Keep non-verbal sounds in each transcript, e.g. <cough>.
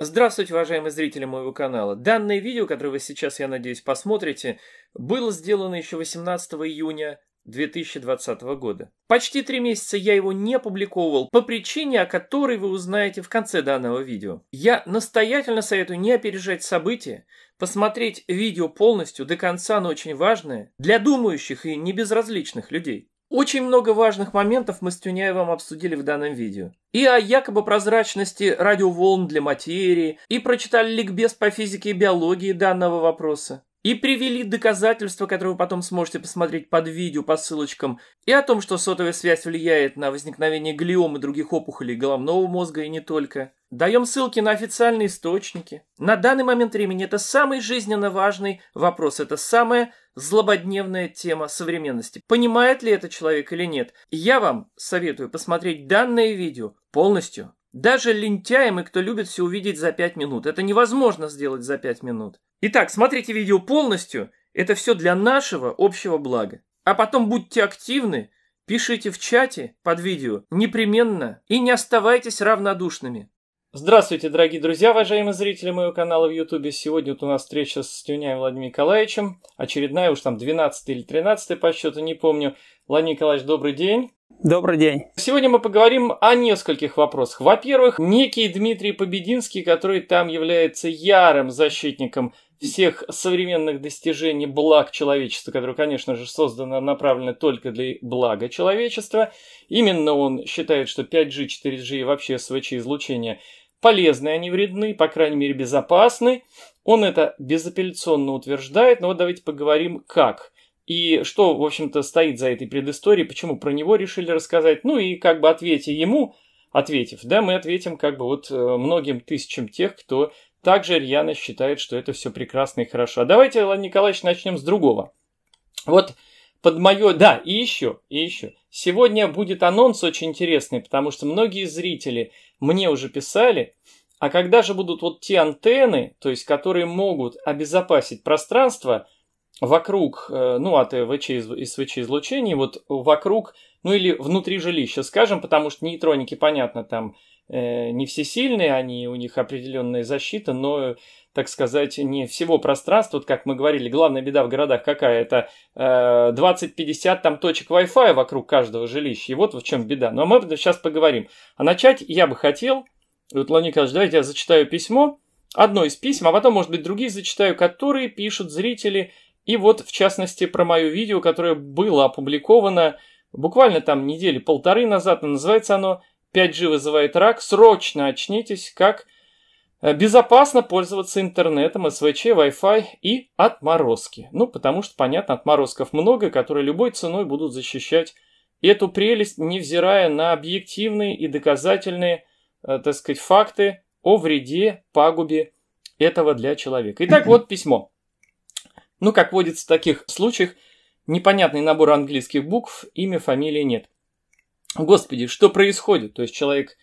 Здравствуйте, уважаемые зрители моего канала. Данное видео, которое вы сейчас, я надеюсь, посмотрите, было сделано еще 18 июня 2020 года. Почти три месяца я его не публиковал, по причине, о которой вы узнаете в конце данного видео. Я настоятельно советую не опережать события, посмотреть видео полностью до конца, но очень важное для думающих и небезразличных людей. Очень много важных моментов мы с Тюняевым обсудили в данном видео. И о якобы прозрачности радиоволн для материи, и прочитали ликбез по физике и биологии данного вопроса, и привели доказательства, которые вы потом сможете посмотреть под видео по ссылочкам, и о том, что сотовая связь влияет на возникновение глиом и других опухолей головного мозга и не только. Даем ссылки на официальные источники. На данный момент времени это самый жизненно важный вопрос, это самое злободневная тема современности. Понимает ли это человек или нет? Я вам советую посмотреть данное видео полностью. Даже лентяям и кто любит все увидеть за 5 минут. Это невозможно сделать за 5 минут. Итак, смотрите видео полностью. Это все для нашего общего блага. А потом будьте активны, пишите в чате под видео непременно и не оставайтесь равнодушными. Здравствуйте, дорогие друзья, уважаемые зрители моего канала в Ютубе. Сегодня вот у нас встреча с Тюняем Владимиром Николаевичем. Очередная, уж там 12 или 13 по счету, не помню. Владимир Николаевич, добрый день. Добрый день. Сегодня мы поговорим о нескольких вопросах. Во-первых, некий Дмитрий Побединский, который там является ярым защитником всех современных достижений благ человечества, которые, конечно же, созданы направлено только для блага человечества. Именно он считает, что 5G, 4G и вообще СВЧ-излучение – полезны, они вредны, по крайней мере безопасны. Он это безапелляционно утверждает, но вот давайте поговорим как. И что, в общем-то, стоит за этой предысторией, почему про него решили рассказать. Ну и как бы ответьте ему, ответив, да, мы ответим как бы вот э, многим тысячам тех, кто также рьяно считает, что это все прекрасно и хорошо. А давайте, Иван Николаевич, начнем с другого. Вот под мое... Да, и еще, и еще. Сегодня будет анонс очень интересный, потому что многие зрители мне уже писали, а когда же будут вот те антенны, то есть которые могут обезопасить пространство вокруг, э, ну, от ЭВЧ и СВЧ излучений, вот вокруг, ну или внутри жилища, скажем, потому что нейтроники, понятно, там Э, не все сильные они, у них определенная защита, но, так сказать, не всего пространства. Вот как мы говорили, главная беда в городах какая? Это э, 20-50 там точек Wi-Fi вокруг каждого жилища. И вот в чем беда. Но мы сейчас поговорим. А начать я бы хотел, вот Леонид Николаевич, давайте я зачитаю письмо, одно из писем, а потом, может быть, другие зачитаю, которые пишут зрители. И вот, в частности, про мое видео, которое было опубликовано буквально там недели полторы назад, называется оно 5G вызывает рак, срочно очнитесь, как э, безопасно пользоваться интернетом, СВЧ, Wi-Fi и отморозки. Ну, потому что, понятно, отморозков много, которые любой ценой будут защищать эту прелесть, невзирая на объективные и доказательные, э, так сказать, факты о вреде, пагубе этого для человека. Итак, вот письмо. Ну, как водится в таких случаях, непонятный набор английских букв, имя, фамилии нет. Господи, что происходит? То есть человек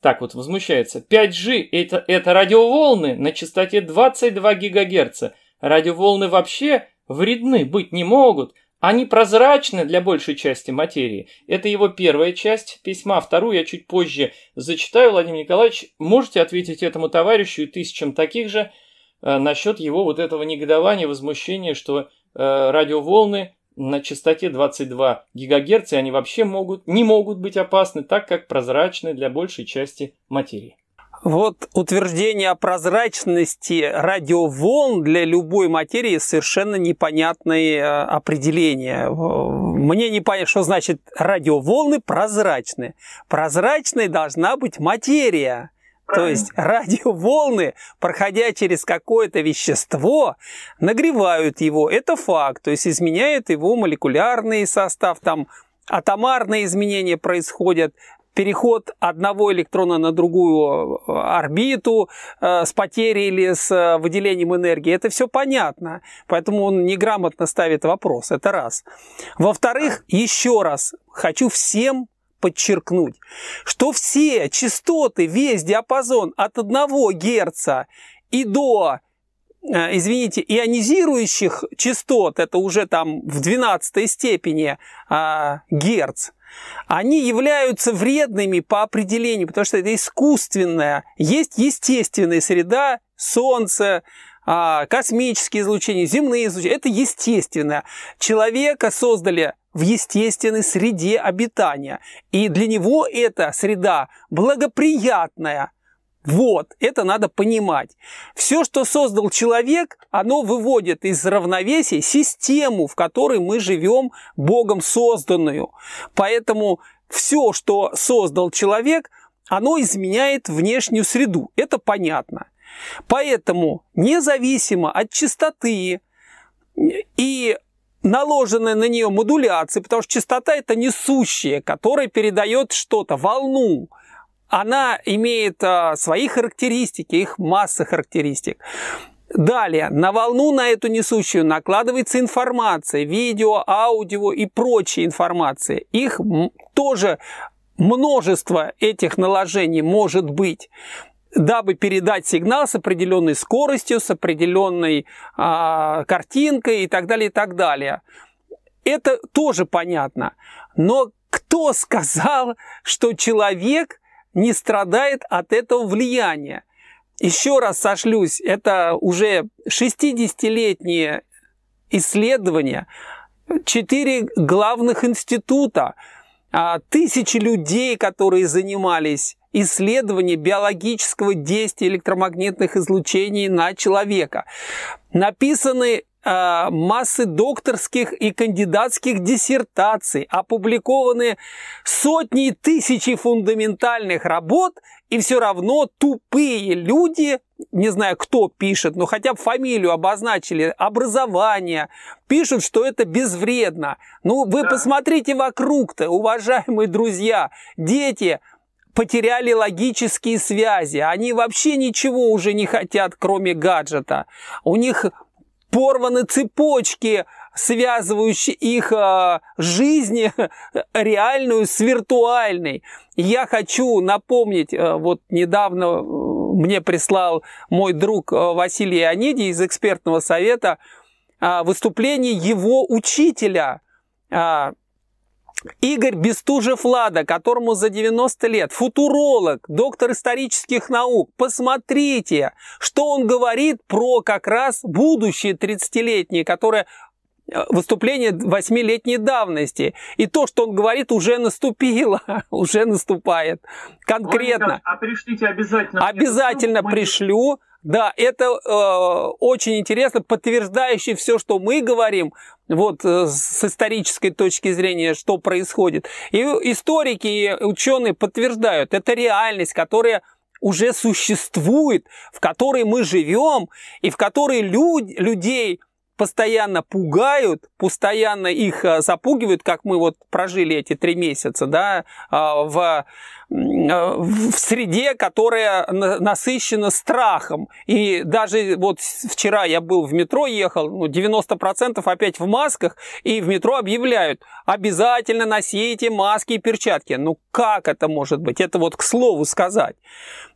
так вот возмущается. 5G это, это радиоволны на частоте 22 ГГц. Радиоволны вообще вредны быть не могут. Они прозрачны для большей части материи. Это его первая часть письма. Вторую я чуть позже зачитаю. Владимир Николаевич, можете ответить этому товарищу и тысячам таких же э, насчет его вот этого негодования, возмущения, что э, радиоволны на частоте 22 ГГц они вообще могут, не могут быть опасны, так как прозрачны для большей части материи. Вот утверждение о прозрачности радиоволн для любой материи совершенно непонятное э, определение. Мне не понятно, что значит радиоволны прозрачны. Прозрачной должна быть материя. То есть радиоволны, проходя через какое-то вещество, нагревают его. Это факт. То есть изменяет его молекулярный состав, там атомарные изменения происходят, переход одного электрона на другую э, орбиту э, с потерей или с э, выделением энергии, это все понятно. Поэтому он неграмотно ставит вопрос, это раз. Во-вторых, еще раз хочу всем подчеркнуть, что все частоты, весь диапазон от 1 Гц и до э, извините, ионизирующих частот, это уже там в 12 степени а, герц, они являются вредными по определению, потому что это искусственная, есть естественная среда, солнце, а, космические излучения, земные излучения. Это естественно. Человека создали в естественной среде обитания. И для него эта среда благоприятная. Вот, это надо понимать. Все, что создал человек, оно выводит из равновесия систему, в которой мы живем, Богом созданную. Поэтому все, что создал человек, оно изменяет внешнюю среду. Это понятно. Поэтому независимо от частоты и наложенной на нее модуляции, потому что частота это несущая, которая передает что-то, волну, она имеет а, свои характеристики, их масса характеристик. Далее, на волну на эту несущую накладывается информация, видео, аудио и прочая информация. Их тоже множество этих наложений может быть дабы передать сигнал с определенной скоростью, с определенной а, картинкой и так далее, и так далее. Это тоже понятно. Но кто сказал, что человек не страдает от этого влияния? Еще раз сошлюсь, это уже 60-летние исследования, четыре главных института, а, тысячи людей, которые занимались исследование биологического действия электромагнитных излучений на человека. Написаны э, массы докторских и кандидатских диссертаций, опубликованы сотни и тысячи фундаментальных работ, и все равно тупые люди, не знаю, кто пишет, но хотя бы фамилию обозначили, образование, пишут, что это безвредно. Ну, вы да. посмотрите вокруг-то, уважаемые друзья, дети – потеряли логические связи. Они вообще ничего уже не хотят, кроме гаджета. У них порваны цепочки, связывающие их э, жизнь <laughs> реальную с виртуальной. Я хочу напомнить, э, вот недавно э, мне прислал мой друг э, Василий Аниди из экспертного совета э, выступление его учителя а, – Игорь Бестужев-Лада, которому за 90 лет, футуролог, доктор исторических наук, посмотрите, что он говорит про как раз будущее 30-летнее, которое э, выступление восьмилетней давности. И то, что он говорит, уже наступило, <laughs> уже наступает конкретно. Ольга, а пришлите обязательно. Обязательно пришлю. Мы... Да, это э, очень интересно, подтверждающий все, что мы говорим, вот э, с исторической точки зрения, что происходит. И историки и ученые подтверждают, это реальность, которая уже существует, в которой мы живем, и в которой люд, людей, постоянно пугают, постоянно их э, запугивают, как мы вот прожили эти три месяца, да, а, э, в, в среде, которая насыщена страхом. И даже вот вчера я был в метро, ехал, ну, 90% опять в масках, и в метро объявляют, обязательно носите маски и перчатки. Ну, как это может быть? Это вот к слову сказать.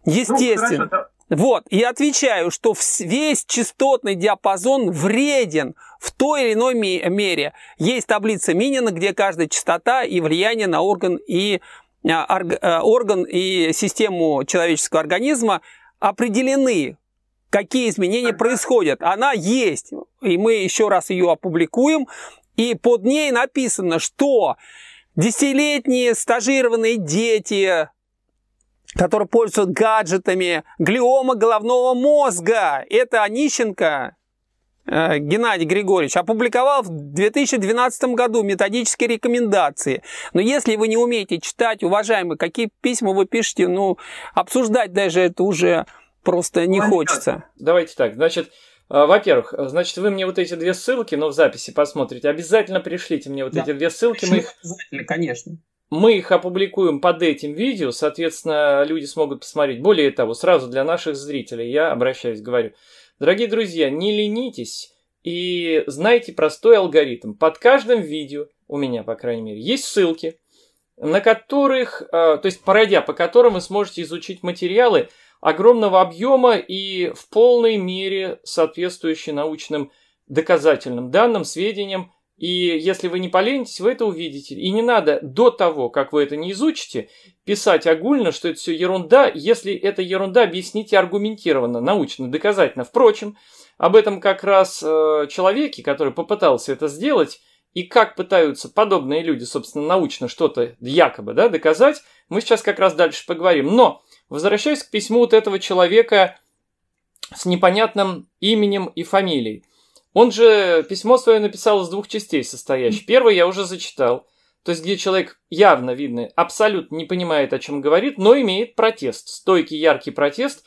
Естественно. Ну, хорошо, вот, и отвечаю, что весь частотный диапазон вреден в той или иной мере. Есть таблица Минина, где каждая частота и влияние на орган и, а, э, орган и систему человеческого организма определены, какие изменения происходят. Она есть, и мы еще раз ее опубликуем. И под ней написано, что десятилетние стажированные дети, которые пользуются гаджетами, глиома головного мозга. Это Онищенко э, Геннадий Григорьевич опубликовал в 2012 году методические рекомендации. Но если вы не умеете читать, уважаемые, какие письма вы пишете, ну, обсуждать даже это уже просто не хочется. Давайте так, значит, э, во-первых, значит, вы мне вот эти две ссылки, но в записи посмотрите, обязательно пришлите мне вот да. эти две ссылки. Мы их... Обязательно, конечно. Мы их опубликуем под этим видео, соответственно, люди смогут посмотреть. Более того, сразу для наших зрителей я обращаюсь, говорю. Дорогие друзья, не ленитесь и знайте простой алгоритм. Под каждым видео, у меня, по крайней мере, есть ссылки, на которых, э, то есть пройдя по которым вы сможете изучить материалы огромного объема и в полной мере соответствующие научным доказательным данным, сведениям, и если вы не поленитесь, вы это увидите. И не надо до того, как вы это не изучите, писать огульно, что это все ерунда. Если это ерунда, объясните аргументированно, научно, доказательно. Впрочем, об этом как раз э, человеке, который попытался это сделать, и как пытаются подобные люди, собственно, научно что-то якобы да, доказать, мы сейчас как раз дальше поговорим. Но, возвращаясь к письму вот этого человека с непонятным именем и фамилией – он же письмо свое написал из двух частей состоящих. Первый я уже зачитал. То есть, где человек явно видно, абсолютно не понимает, о чем говорит, но имеет протест, стойкий, яркий протест.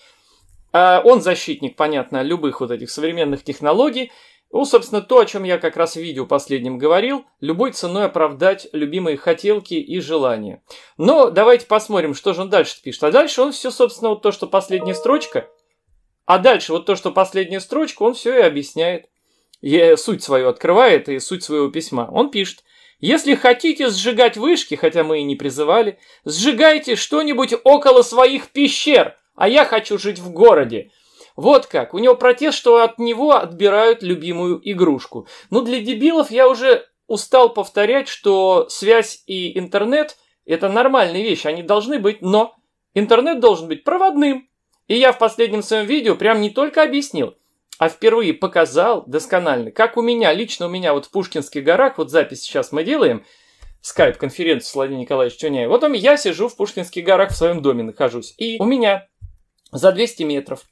А он защитник, понятно, любых вот этих современных технологий. Ну, собственно, то, о чем я как раз в видео последнем говорил, любой ценой оправдать любимые хотелки и желания. Но давайте посмотрим, что же он дальше пишет. А дальше он все, собственно, вот то, что последняя строчка, а дальше вот то, что последняя строчка, он все и объясняет суть свою открывает и суть своего письма. Он пишет, если хотите сжигать вышки, хотя мы и не призывали, сжигайте что-нибудь около своих пещер, а я хочу жить в городе. Вот как. У него протест, что от него отбирают любимую игрушку. Ну, для дебилов я уже устал повторять, что связь и интернет – это нормальные вещи, они должны быть, но интернет должен быть проводным. И я в последнем своем видео прям не только объяснил – а впервые показал досконально, как у меня, лично у меня вот в Пушкинских горах, вот запись сейчас мы делаем, скайп-конференцию с Владимиром Николаевичем Тюняевым, вот он, я сижу в Пушкинских горах в своем доме нахожусь, и у меня за 200 метров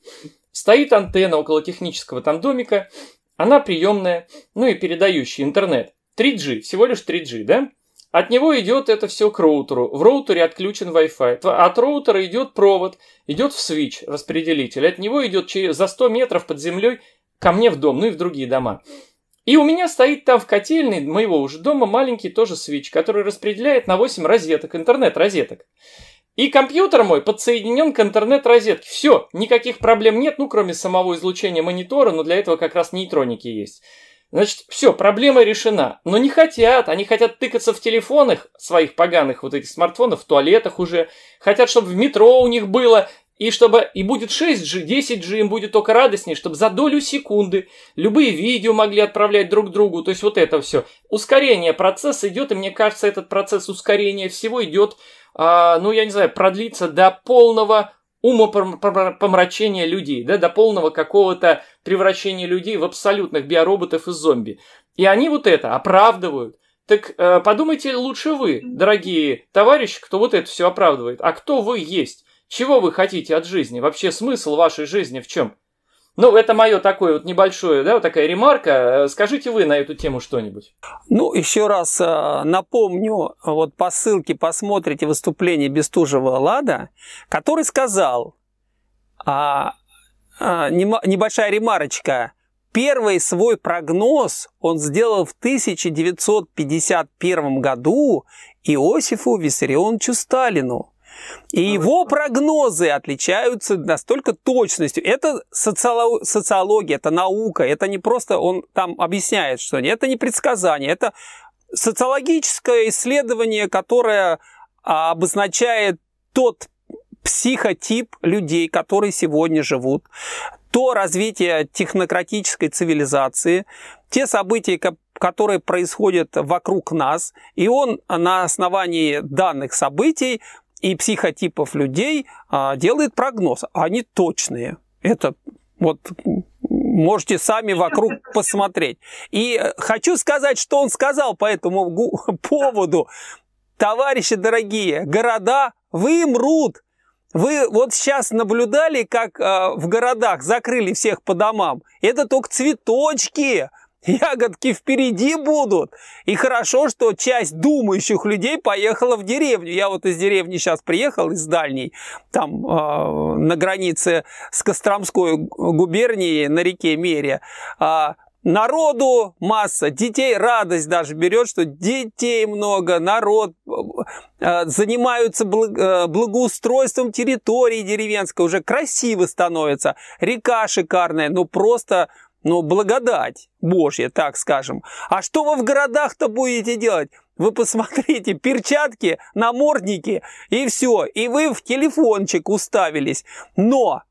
стоит антенна около технического там домика, она приемная, ну и передающая интернет. 3G, всего лишь 3G, да? От него идет это все к роутеру. В роутере отключен Wi-Fi. От роутера идет провод, идет в свич, распределитель. От него идет через, за 100 метров под землей ко мне в дом, ну и в другие дома. И у меня стоит там в котельной моего уже дома маленький тоже свич, который распределяет на 8 розеток, интернет-розеток. И компьютер мой подсоединен к интернет-розетке. Все, никаких проблем нет, ну кроме самого излучения монитора, но для этого как раз нейтроники есть. Значит, все, проблема решена. Но не хотят, они хотят тыкаться в телефонах своих поганых вот этих смартфонов, в туалетах уже. Хотят, чтобы в метро у них было, и чтобы и будет 6G, 10G им будет только радостнее, чтобы за долю секунды любые видео могли отправлять друг другу, то есть вот это все. Ускорение процесса идет, и мне кажется, этот процесс ускорения всего идет, а, ну я не знаю, продлится до полного умопомрачения людей, да, до полного какого-то превращения людей в абсолютных биороботов и зомби. И они вот это оправдывают. Так э, подумайте лучше вы, дорогие товарищи, кто вот это все оправдывает. А кто вы есть? Чего вы хотите от жизни? Вообще смысл вашей жизни в чем? Ну, это мое такое вот небольшое, да, вот такая ремарка. Э, скажите вы на эту тему что-нибудь. Ну, еще раз э, напомню, вот по ссылке посмотрите выступление Бестужева Лада, который сказал, а, а, небольшая ремарочка, первый свой прогноз он сделал в 1951 году Иосифу Виссарионовичу Сталину. И его прогнозы отличаются настолько точностью. Это социолог, социология, это наука, это не просто он там объясняет что нибудь это не предсказание, это социологическое исследование, которое а, обозначает тот психотип людей, которые сегодня живут, то развитие технократической цивилизации, те события, которые происходят вокруг нас, и он на основании данных событий и психотипов людей а, делает прогноз. Они точные. Это вот можете сами вокруг <laughs> посмотреть. И э, хочу сказать, что он сказал по этому <laughs> поводу. Товарищи дорогие, города вымрут. Вы вот сейчас наблюдали, как э, в городах закрыли всех по домам. Это только цветочки. Ягодки впереди будут. И хорошо, что часть думающих людей поехала в деревню. Я вот из деревни сейчас приехал, из дальней, там э, на границе с Костромской губернией на реке Мере. Э, а, народу масса, детей радость даже берет, что детей много, народ э, занимаются благо, благоустройством территории деревенской, уже красиво становится, река шикарная, ну просто но ну, благодать Божья, так скажем. А что вы в городах-то будете делать? Вы посмотрите, перчатки, намордники и все. И вы в телефончик уставились. Но,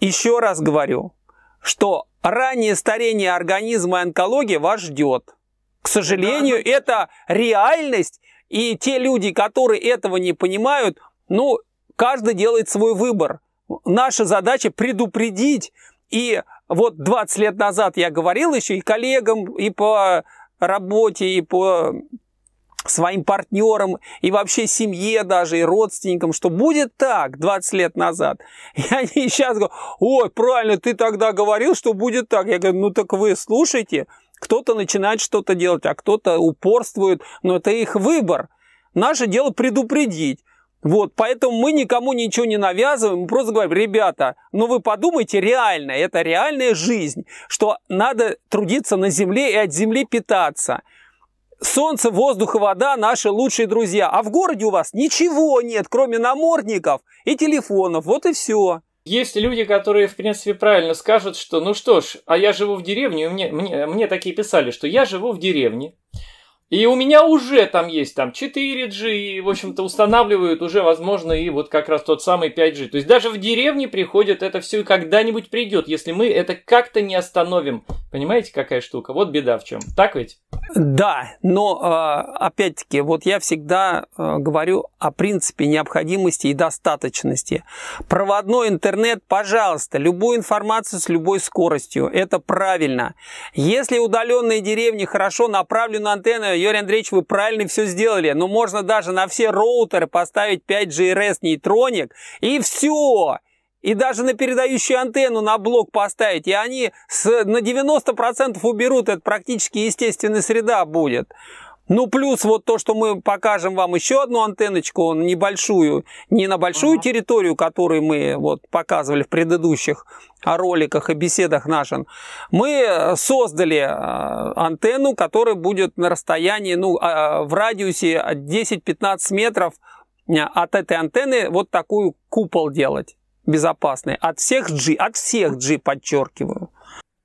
еще раз говорю, что раннее старение организма и онкология вас ждет. К сожалению, да. это реальность, и те люди, которые этого не понимают, ну, каждый делает свой выбор. Наша задача предупредить и вот 20 лет назад я говорил еще и коллегам, и по работе, и по своим партнерам, и вообще семье даже, и родственникам, что будет так 20 лет назад. И <laughs> они сейчас говорят, ой, правильно, ты тогда говорил, что будет так. Я говорю, ну так вы слушайте, кто-то начинает что-то делать, а кто-то упорствует, но это их выбор. Наше дело предупредить. Вот, поэтому мы никому ничего не навязываем, мы просто говорим, ребята, ну вы подумайте реально, это реальная жизнь, что надо трудиться на земле и от земли питаться. Солнце, воздух и вода – наши лучшие друзья. А в городе у вас ничего нет, кроме намордников и телефонов. Вот и все. Есть люди, которые, в принципе, правильно скажут, что ну что ж, а я живу в деревне, мне, мне, мне такие писали, что я живу в деревне, и у меня уже там есть там 4G, и, в общем-то, устанавливают уже, возможно, и вот как раз тот самый 5G. То есть даже в деревне приходит это все и когда-нибудь придет, если мы это как-то не остановим. Понимаете, какая штука? Вот беда в чем. Так ведь? Да, но а, опять-таки, вот я всегда а, говорю о принципе необходимости и достаточности. Проводной интернет, пожалуйста, любую информацию с любой скоростью. Это правильно. Если удаленные деревни хорошо направлены антенны, Юрий Андреевич, вы правильно все сделали. Но ну, можно даже на все роутеры поставить 5G RS нейтроник, и все. И даже на передающую антенну на блок поставить. И они с, на 90% уберут. Это практически естественная среда будет. Ну, плюс вот то, что мы покажем вам еще одну антенночку, небольшую, не на большую ага. территорию, которую мы вот показывали в предыдущих роликах и беседах наших. Мы создали э, антенну, которая будет на расстоянии, ну, а, в радиусе 10-15 метров э, от этой антенны вот такую купол делать безопасный. От всех G, от всех G, подчеркиваю.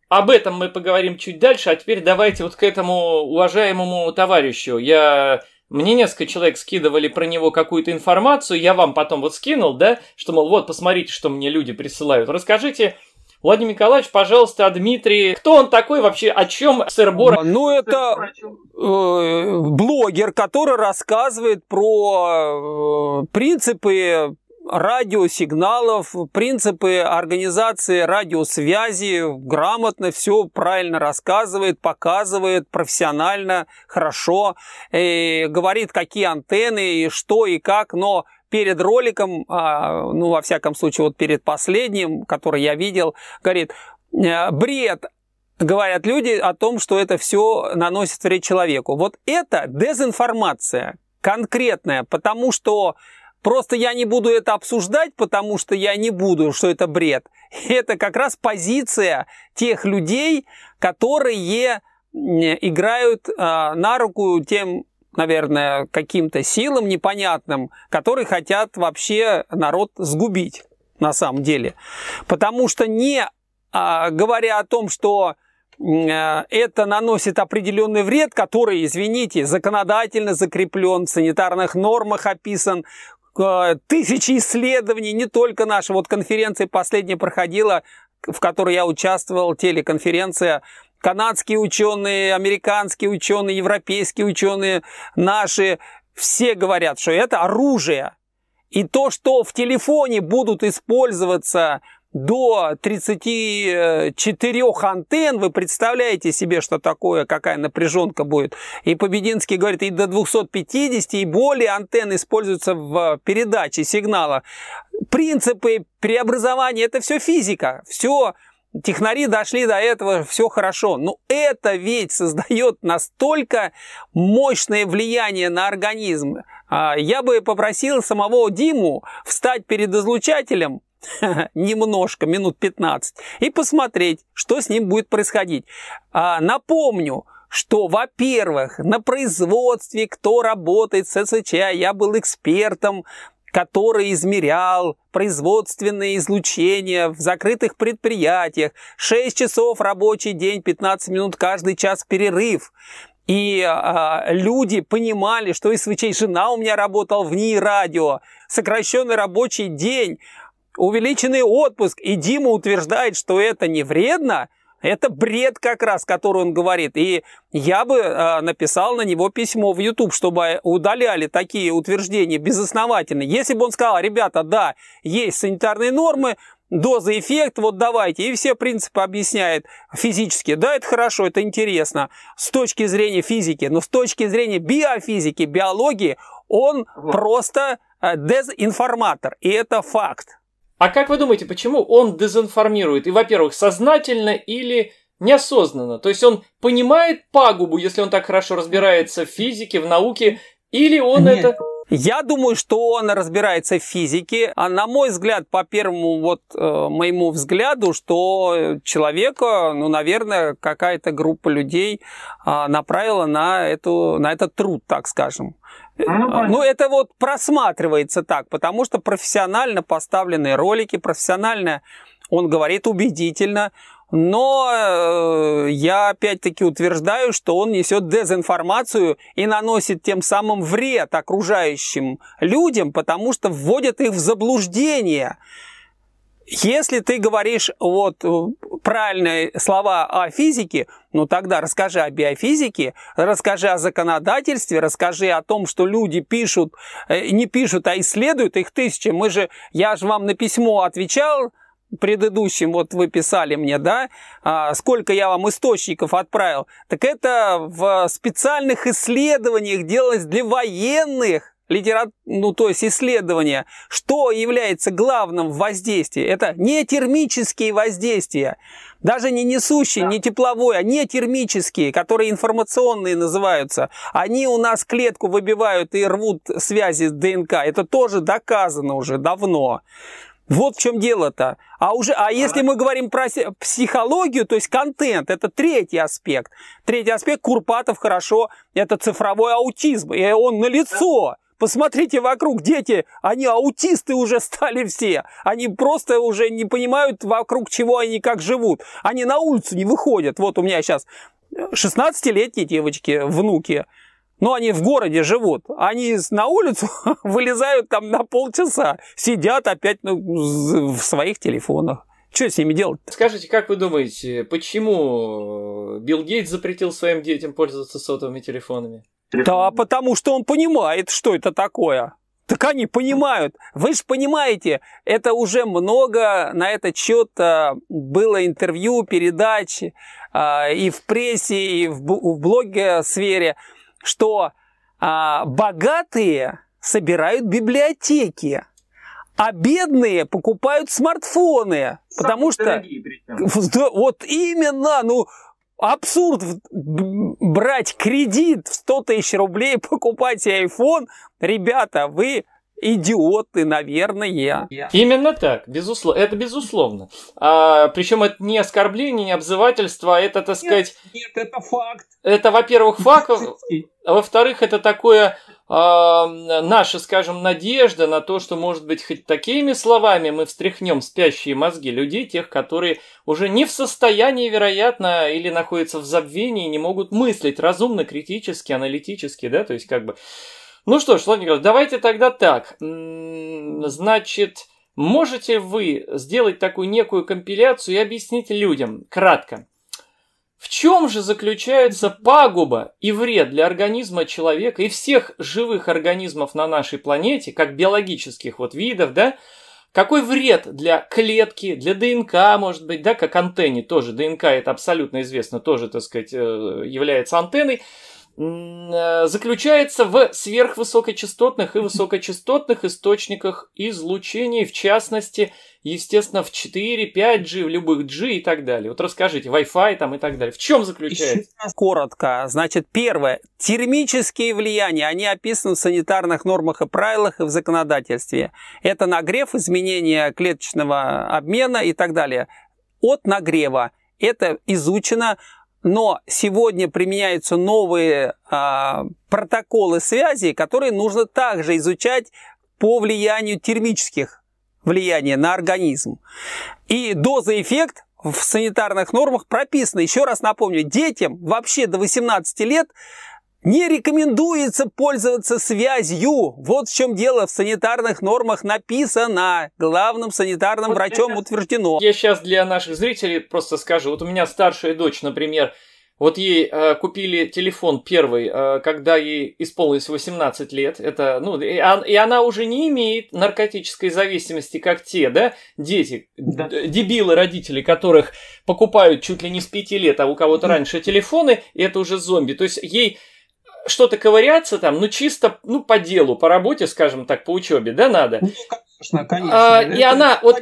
Об этом мы поговорим чуть дальше, а теперь давайте вот к этому уважаемому товарищу. Я мне несколько человек скидывали про него какую-то информацию, я вам потом вот скинул, да, что, мол, вот, посмотрите, что мне люди присылают. Расскажите, Владимир Николаевич, пожалуйста, о Дмитрии. Кто он такой вообще? О чем сэр Бора? Ну, ну, это э, блогер, который рассказывает про э, принципы радиосигналов, принципы организации радиосвязи, грамотно все правильно рассказывает, показывает профессионально, хорошо, и э, говорит, какие антенны и что и как, но перед роликом, а, ну, во всяком случае, вот перед последним, который я видел, говорит, э, бред, говорят люди о том, что это все наносит вред человеку. Вот это дезинформация конкретная, потому что Просто я не буду это обсуждать, потому что я не буду, что это бред. Это как раз позиция тех людей, которые играют э, на руку тем, наверное, каким-то силам непонятным, которые хотят вообще народ сгубить на самом деле. Потому что не э, говоря о том, что а, это наносит определенный вред, который, извините, законодательно закреплен, в санитарных нормах описан, Э, тысячи исследований, не только наши. Вот конференция последняя проходила, в которой я участвовал, телеконференция канадские ученые, американские ученые, европейские ученые, наши, все говорят, что это оружие. И то, что в телефоне будут использоваться до 34 антенн, вы представляете себе, что такое, какая напряженка будет. И Побединский говорит, и до 250 и более антенн используются в э, передаче сигнала. Принципы преобразования, это все физика, все технари дошли до этого, все хорошо. Но это ведь создает настолько мощное влияние на организм. А, я бы попросил самого Диму встать перед излучателем, <laughs> немножко, минут 15, и посмотреть, что с ним будет происходить. А, напомню, что, во-первых, на производстве, кто работает с СЧ, я был экспертом, который измерял производственные излучения в закрытых предприятиях, 6 часов рабочий день, 15 минут каждый час перерыв. И э, люди понимали, что СВЧ, жена у меня работала в ней радио, сокращенный рабочий день – увеличенный отпуск, и Дима утверждает, что это не вредно, это бред как раз, который он говорит. И я бы э, написал на него письмо в YouTube, чтобы удаляли такие утверждения безосновательные. Если бы он сказал, ребята, да, есть санитарные нормы, доза эффект, вот давайте. И все принципы объясняет физически. Да, это хорошо, это интересно с точки зрения физики, но с точки зрения биофизики, биологии, он вот. просто э, дезинформатор. И это факт. А как вы думаете, почему он дезинформирует? И, во-первых, сознательно или неосознанно? То есть он понимает пагубу, если он так хорошо разбирается в физике, в науке, или он Нет. это... Я думаю, что он разбирается в физике, а на мой взгляд, по первому вот э, моему взгляду, что человека, э, ну, наверное, какая-то группа людей э, направила на эту на этот труд, так скажем. А, ну, а, ну это вот просматривается так, потому что профессионально поставленные ролики, профессионально он говорит убедительно, но э, я опять-таки утверждаю, что он несет дезинформацию и наносит тем самым вред окружающим людям, потому что вводит их в заблуждение. Если ты говоришь вот э, правильные слова о физике, ну тогда расскажи о биофизике, расскажи о законодательстве, расскажи о том, что люди пишут, э, не пишут, а исследуют их тысячи. Мы же, я же вам на письмо отвечал, предыдущим, вот вы писали мне, да, а, сколько я вам источников отправил, так это в специальных исследованиях делалось для военных, литерат ну, то есть исследования, что является главным в воздействии. Это не термические воздействия, даже не несущие, да. не тепловое, а не термические, которые информационные называются. Они у нас клетку выбивают и рвут связи с ДНК. Это тоже доказано уже давно. Вот в чем дело-то. А уже, а если мы говорим про психологию, то есть контент, это третий аспект. Третий аспект Курпатов хорошо, это цифровой аутизм, и он на лицо. Посмотрите вокруг, дети, они аутисты уже стали все. Они просто уже не понимают, вокруг чего они как живут. Они на улицу не выходят. Вот у меня сейчас 16-летние девочки, внуки. Но они в городе живут. Они на улицу <laughs> вылезают там на полчаса, сидят опять ну, в своих телефонах. Что с ними делать? -то? Скажите, как вы думаете, почему э, Билл Гейтс запретил своим детям пользоваться сотовыми телефонами? Да, потому что он понимает, что это такое. Так они понимают. Вы же понимаете, это уже много на этот счет э, было интервью, передач э, и в прессе, и в блоге сфере, что а, богатые собирают библиотеки, а бедные покупают смартфоны, Самые потому что вот именно, ну абсурд брать кредит в 100 тысяч рублей, <laughs> покупать iPhone. Ребята, вы идиоты, наверное. Именно так, безусловно. Это безусловно. А, причем это не оскорбление, не обзывательство, а это, так сказать... Нет, это факт. Это, во-первых, факт. во-вторых, это такое наша, скажем, надежда на то, что, может быть, хоть такими словами мы встряхнем спящие мозги людей, тех, которые уже не в состоянии, вероятно, или находятся в забвении, не могут мыслить разумно, критически, аналитически, да, то есть как бы... Ну что ж, Владимир давайте тогда так. Значит, можете вы сделать такую некую компиляцию и объяснить людям кратко, в чем же заключается пагуба и вред для организма человека и всех живых организмов на нашей планете, как биологических вот видов, да? Какой вред для клетки, для ДНК, может быть, да, как антенне тоже. ДНК, это абсолютно известно, тоже, так сказать, э, является антенной. Э, заключается в сверхвысокочастотных и высокочастотных источниках излучений, в частности, естественно, в 4, 5G, в любых G и так далее. Вот расскажите, Wi-Fi там и так далее. В чем заключается? Еще коротко. Значит, первое. Термические влияния, они описаны в санитарных нормах и правилах и в законодательстве. Это нагрев, изменение клеточного обмена и так далее. От нагрева. Это изучено но сегодня применяются новые э, протоколы связи, которые нужно также изучать по влиянию термических влияний на организм. И доза-эффект в санитарных нормах прописано. Еще раз напомню, детям вообще до 18 лет не рекомендуется пользоваться связью. Вот в чем дело. В санитарных нормах написано. Главным санитарным вот врачом это... утверждено. Я сейчас для наших зрителей просто скажу. Вот у меня старшая дочь, например, вот ей э, купили телефон первый, э, когда ей исполнилось 18 лет. Это, ну, и, он, и она уже не имеет наркотической зависимости, как те, да, дети, да. дебилы родители, которых покупают чуть ли не с 5 лет, а у кого-то раньше телефоны, и это уже зомби. То есть ей что-то ковыряться там, ну чисто, ну по делу, по работе, скажем так, по учебе, да, надо. Ну, конечно, конечно. А, и она вот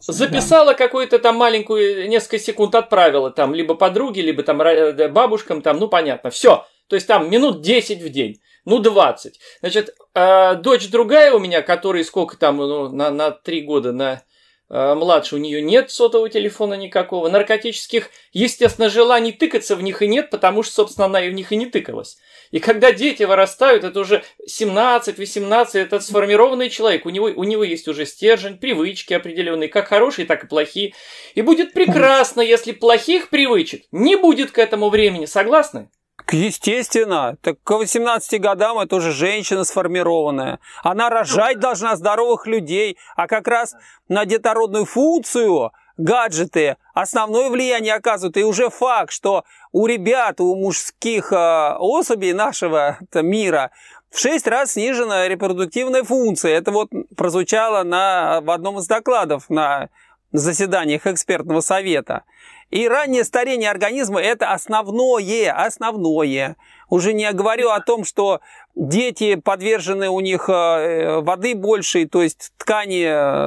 записала да. какую-то там маленькую, несколько секунд отправила там либо подруге, либо там э, бабушкам, там, ну понятно, все. То есть там минут 10 в день, ну 20. Значит, э, дочь другая у меня, которой сколько там, ну, на, на 3 года, на Э, младше у нее нет сотового телефона никакого, наркотических, естественно, желаний тыкаться в них и нет, потому что, собственно, она и в них и не тыкалась. И когда дети вырастают, это уже 17-18, это сформированный человек, у него, у него есть уже стержень, привычки определенные, как хорошие, так и плохие. И будет прекрасно, если плохих привычек не будет к этому времени, согласны? Естественно, так к 18 годам это уже женщина сформированная. Она ну рожать должна здоровых людей, а как раз на детородную функцию гаджеты основное влияние оказывают. И уже факт, что у ребят, у мужских э, особей нашего э, мира в шесть раз снижена репродуктивная функция. Это вот прозвучало на, в одном из докладов на заседаниях экспертного совета. И раннее старение организма – это основное, основное. Уже не говорю о том, что дети подвержены у них э, воды больше, то есть ткани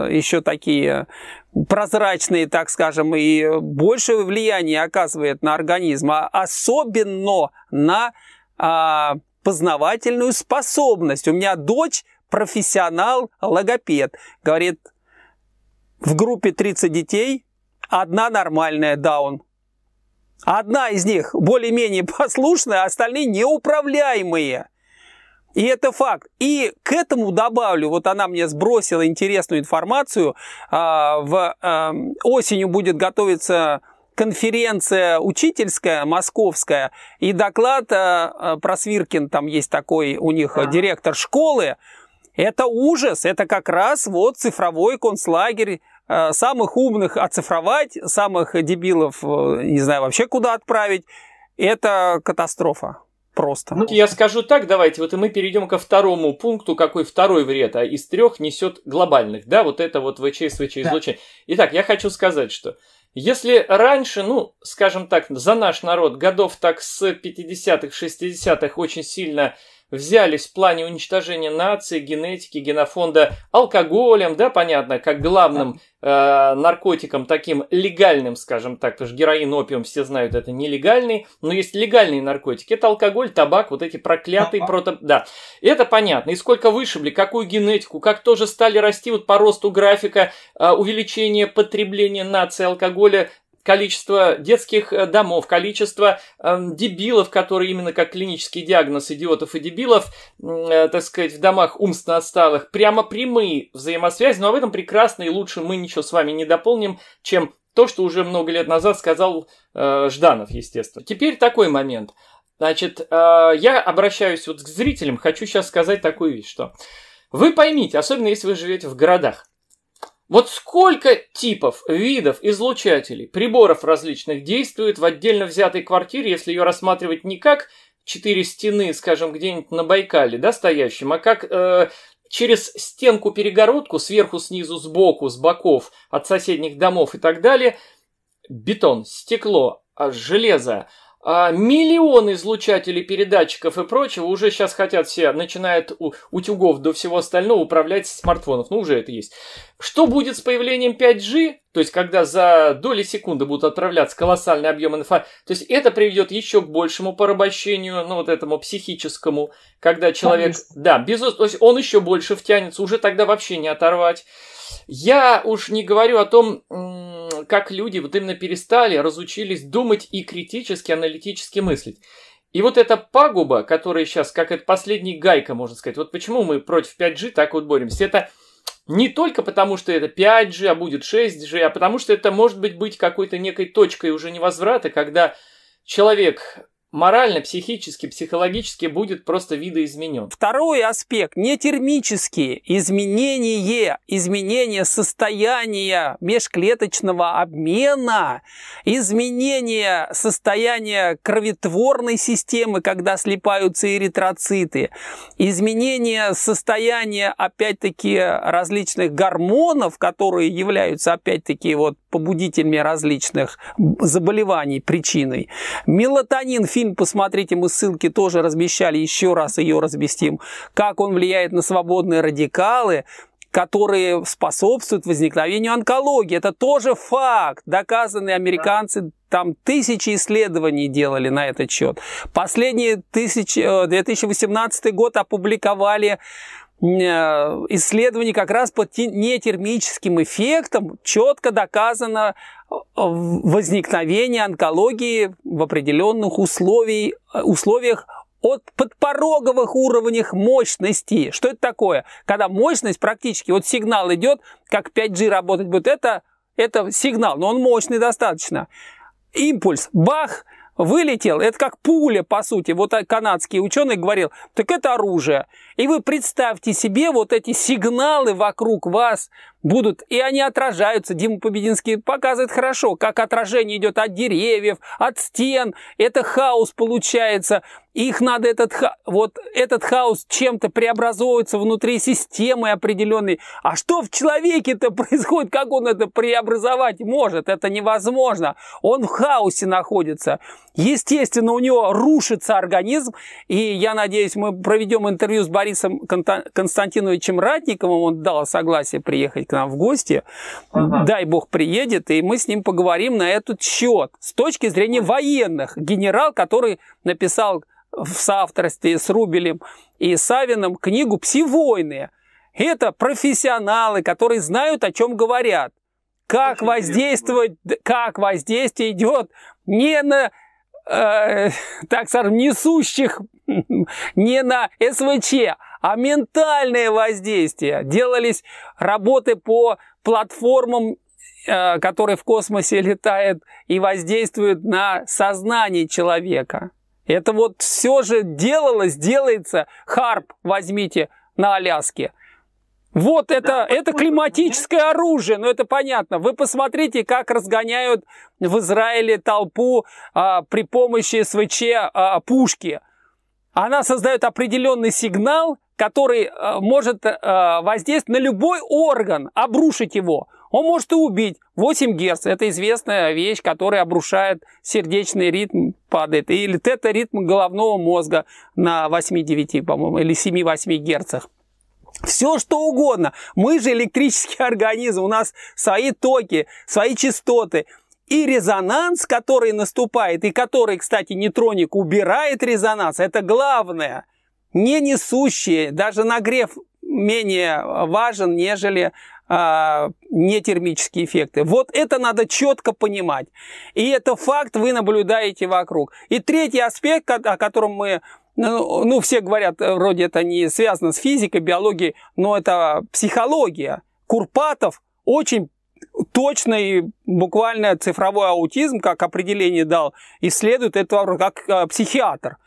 э, еще такие прозрачные, так скажем, и большее влияние оказывает на организм, а особенно на а, познавательную способность. У меня дочь профессионал-логопед. Говорит, в группе 30 детей – одна нормальная даун. Одна из них более-менее <laughs> послушная, а остальные неуправляемые. И это факт. И к этому добавлю, вот она мне сбросила интересную информацию, а, в, эм, осенью будет готовиться конференция учительская, московская, и доклад э, э, про Свиркин, там есть такой у них да. директор школы, это ужас, это как раз вот цифровой концлагерь Э, самых умных оцифровать, самых дебилов, э, не знаю, вообще куда отправить. Это катастрофа просто. Ну, я скажу так, давайте, вот и мы перейдем ко второму пункту, какой второй вред а из трех несет глобальных, да, вот это вот ВЧС, ВЧ излучение. Да. Итак, я хочу сказать, что если раньше, ну, скажем так, за наш народ годов так с 50-х, 60-х очень сильно взялись в плане уничтожения нации, генетики, генофонда алкоголем, да, понятно, как главным э, наркотиком, таким легальным, скажем так, потому что героин, опиум, все знают, это нелегальный, но есть легальные наркотики, это алкоголь, табак, вот эти проклятые прото... Да, это понятно, и сколько вышибли, какую генетику, как тоже стали расти вот по росту графика э, увеличение потребления нации алкоголя количество детских э, домов, количество эм, дебилов, которые именно как клинический диагноз идиотов и дебилов, э, так сказать, в домах умственно отсталых, прямо прямые взаимосвязи, но ну, об а этом прекрасно и лучше мы ничего с вами не дополним, чем то, что уже много лет назад сказал э, Жданов, естественно. Теперь такой момент. Значит, э, я обращаюсь вот к зрителям, хочу сейчас сказать такую вещь, что вы поймите, особенно если вы живете в городах, вот сколько типов, видов, излучателей, приборов различных действует в отдельно взятой квартире, если ее рассматривать не как четыре стены, скажем, где-нибудь на Байкале, да, стоящим, а как э, через стенку-перегородку сверху, снизу, сбоку, с боков от соседних домов и так далее, бетон, стекло, а, железо, а миллион излучателей передатчиков и прочего уже сейчас хотят все, начиная от утюгов до всего остального, управлять смартфонов. Ну, уже это есть. Что будет с появлением 5G? То есть, когда за доли секунды будут отправляться колоссальный объем информации, То есть, это приведет еще к большему порабощению, ну, вот этому психическому, когда человек... Конечно. Да, без... То есть, он еще больше втянется, уже тогда вообще не оторвать. Я уж не говорю о том, как люди вот именно перестали, разучились думать и критически, аналитически мыслить. И вот эта пагуба, которая сейчас, как это последний гайка, можно сказать, вот почему мы против 5G так вот боремся, это не только потому, что это 5G, а будет 6G, а потому что это может быть быть какой-то некой точкой уже невозврата, когда человек морально, психически, психологически будет просто видоизменен. Второй аспект – не термические изменения, изменения состояния межклеточного обмена, изменения состояния кровотворной системы, когда слипаются эритроциты, изменения состояния, опять-таки, различных гормонов, которые являются, опять-таки, вот побудителями различных заболеваний, причиной. Мелатонин, фильм посмотрите, мы ссылки тоже размещали, еще раз ее разместим. Как он влияет на свободные радикалы, которые способствуют возникновению онкологии. Это тоже факт, доказанный американцы там тысячи исследований делали на этот счет. Последний тысяч, 2018 э, год опубликовали Э, исследований как раз по нетермическим эффектам четко доказано э, возникновение онкологии в определенных условий, э, условиях от подпороговых уровнях мощности. Что это такое? Когда мощность практически, вот сигнал идет, как 5G работать будет, это, это сигнал, но он мощный достаточно. Импульс, бах, вылетел, это как пуля, по сути. Вот канадский ученый говорил, так это оружие. И вы представьте себе, вот эти сигналы вокруг вас будут, и они отражаются. Дима Побединский показывает хорошо, как отражение идет от деревьев, от стен. Это хаос получается. Их надо этот, ха... вот этот хаос чем-то преобразовывается внутри системы определенной. А что в человеке-то <laughs> происходит? Как он это преобразовать может? Это невозможно. Он в хаосе находится. Естественно, у него рушится организм. И я надеюсь, мы проведем интервью с Борисом Борисом Константиновичем Ратниковым, он дал согласие приехать к нам в гости. Ага. Дай бог приедет, и мы с ним поговорим на этот счет. С точки зрения военных, генерал, который написал в соавторстве с Рубелем и Савиным книгу пси Это профессионалы, которые знают, о чем говорят. Как воздействовать, как воздействие идет не на э, так скажем, несущих не на СВЧ, а ментальное воздействие. Делались работы по платформам э, которые в космосе летают и воздействуют на сознание человека. Это вот все же делалось, делается. Харп возьмите на Аляске. Вот это, да, это климатическое оружие, но ну, это понятно. Вы посмотрите, как разгоняют в Израиле толпу а, при помощи СВЧ а, пушки – она создает определенный сигнал, который э, может э, воздействовать на любой орган, обрушить его. Он может и убить. 8 Гц – это известная вещь, которая обрушает сердечный ритм, падает. Или тета-ритм головного мозга на 8-9, по-моему, или 7-8 герцах. Все что угодно. Мы же электрический <laughs> организм, у нас свои токи, свои частоты. И резонанс, который наступает, и который, кстати, нейтроник убирает резонанс, это главное. Не несущие, даже нагрев менее важен, нежели а, не термические эффекты. Вот это надо четко понимать. И это факт вы наблюдаете вокруг. И третий аспект, о котором мы, ну, ну все говорят, вроде это не связано с физикой, биологией, но это психология. Курпатов очень точный, буквально цифровой аутизм, как определение дал, исследует этого как э, психиатр.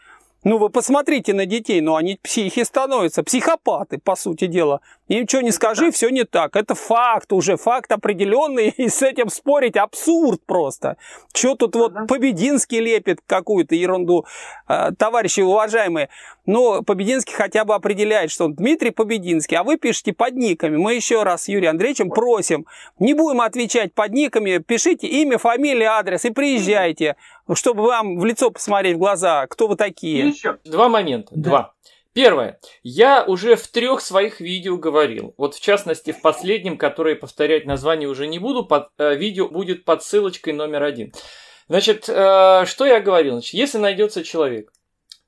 Ну, вы посмотрите на детей, но ну, они психи становятся, психопаты, по сути дела. И что не скажи, все не так. Это факт уже, факт определенный, <laughs> и с этим спорить абсурд просто. Что тут вот Побединский лепит какую-то ерунду. А, товарищи уважаемые, но ну, Побединский хотя бы определяет, что он Дмитрий Побединский, а вы пишите под никами. Мы еще раз с Юрием Андреевичем просим, не будем отвечать под никами, пишите имя, фамилия, адрес и приезжайте, чтобы вам в лицо посмотреть, в глаза, кто вы такие. Еще. Два момента, да. два. Первое. Я уже в трех своих видео говорил. Вот в частности в последнем, которое повторять название уже не буду, под, э, видео будет под ссылочкой номер один. Значит, э, что я говорил? Значит, если найдется человек,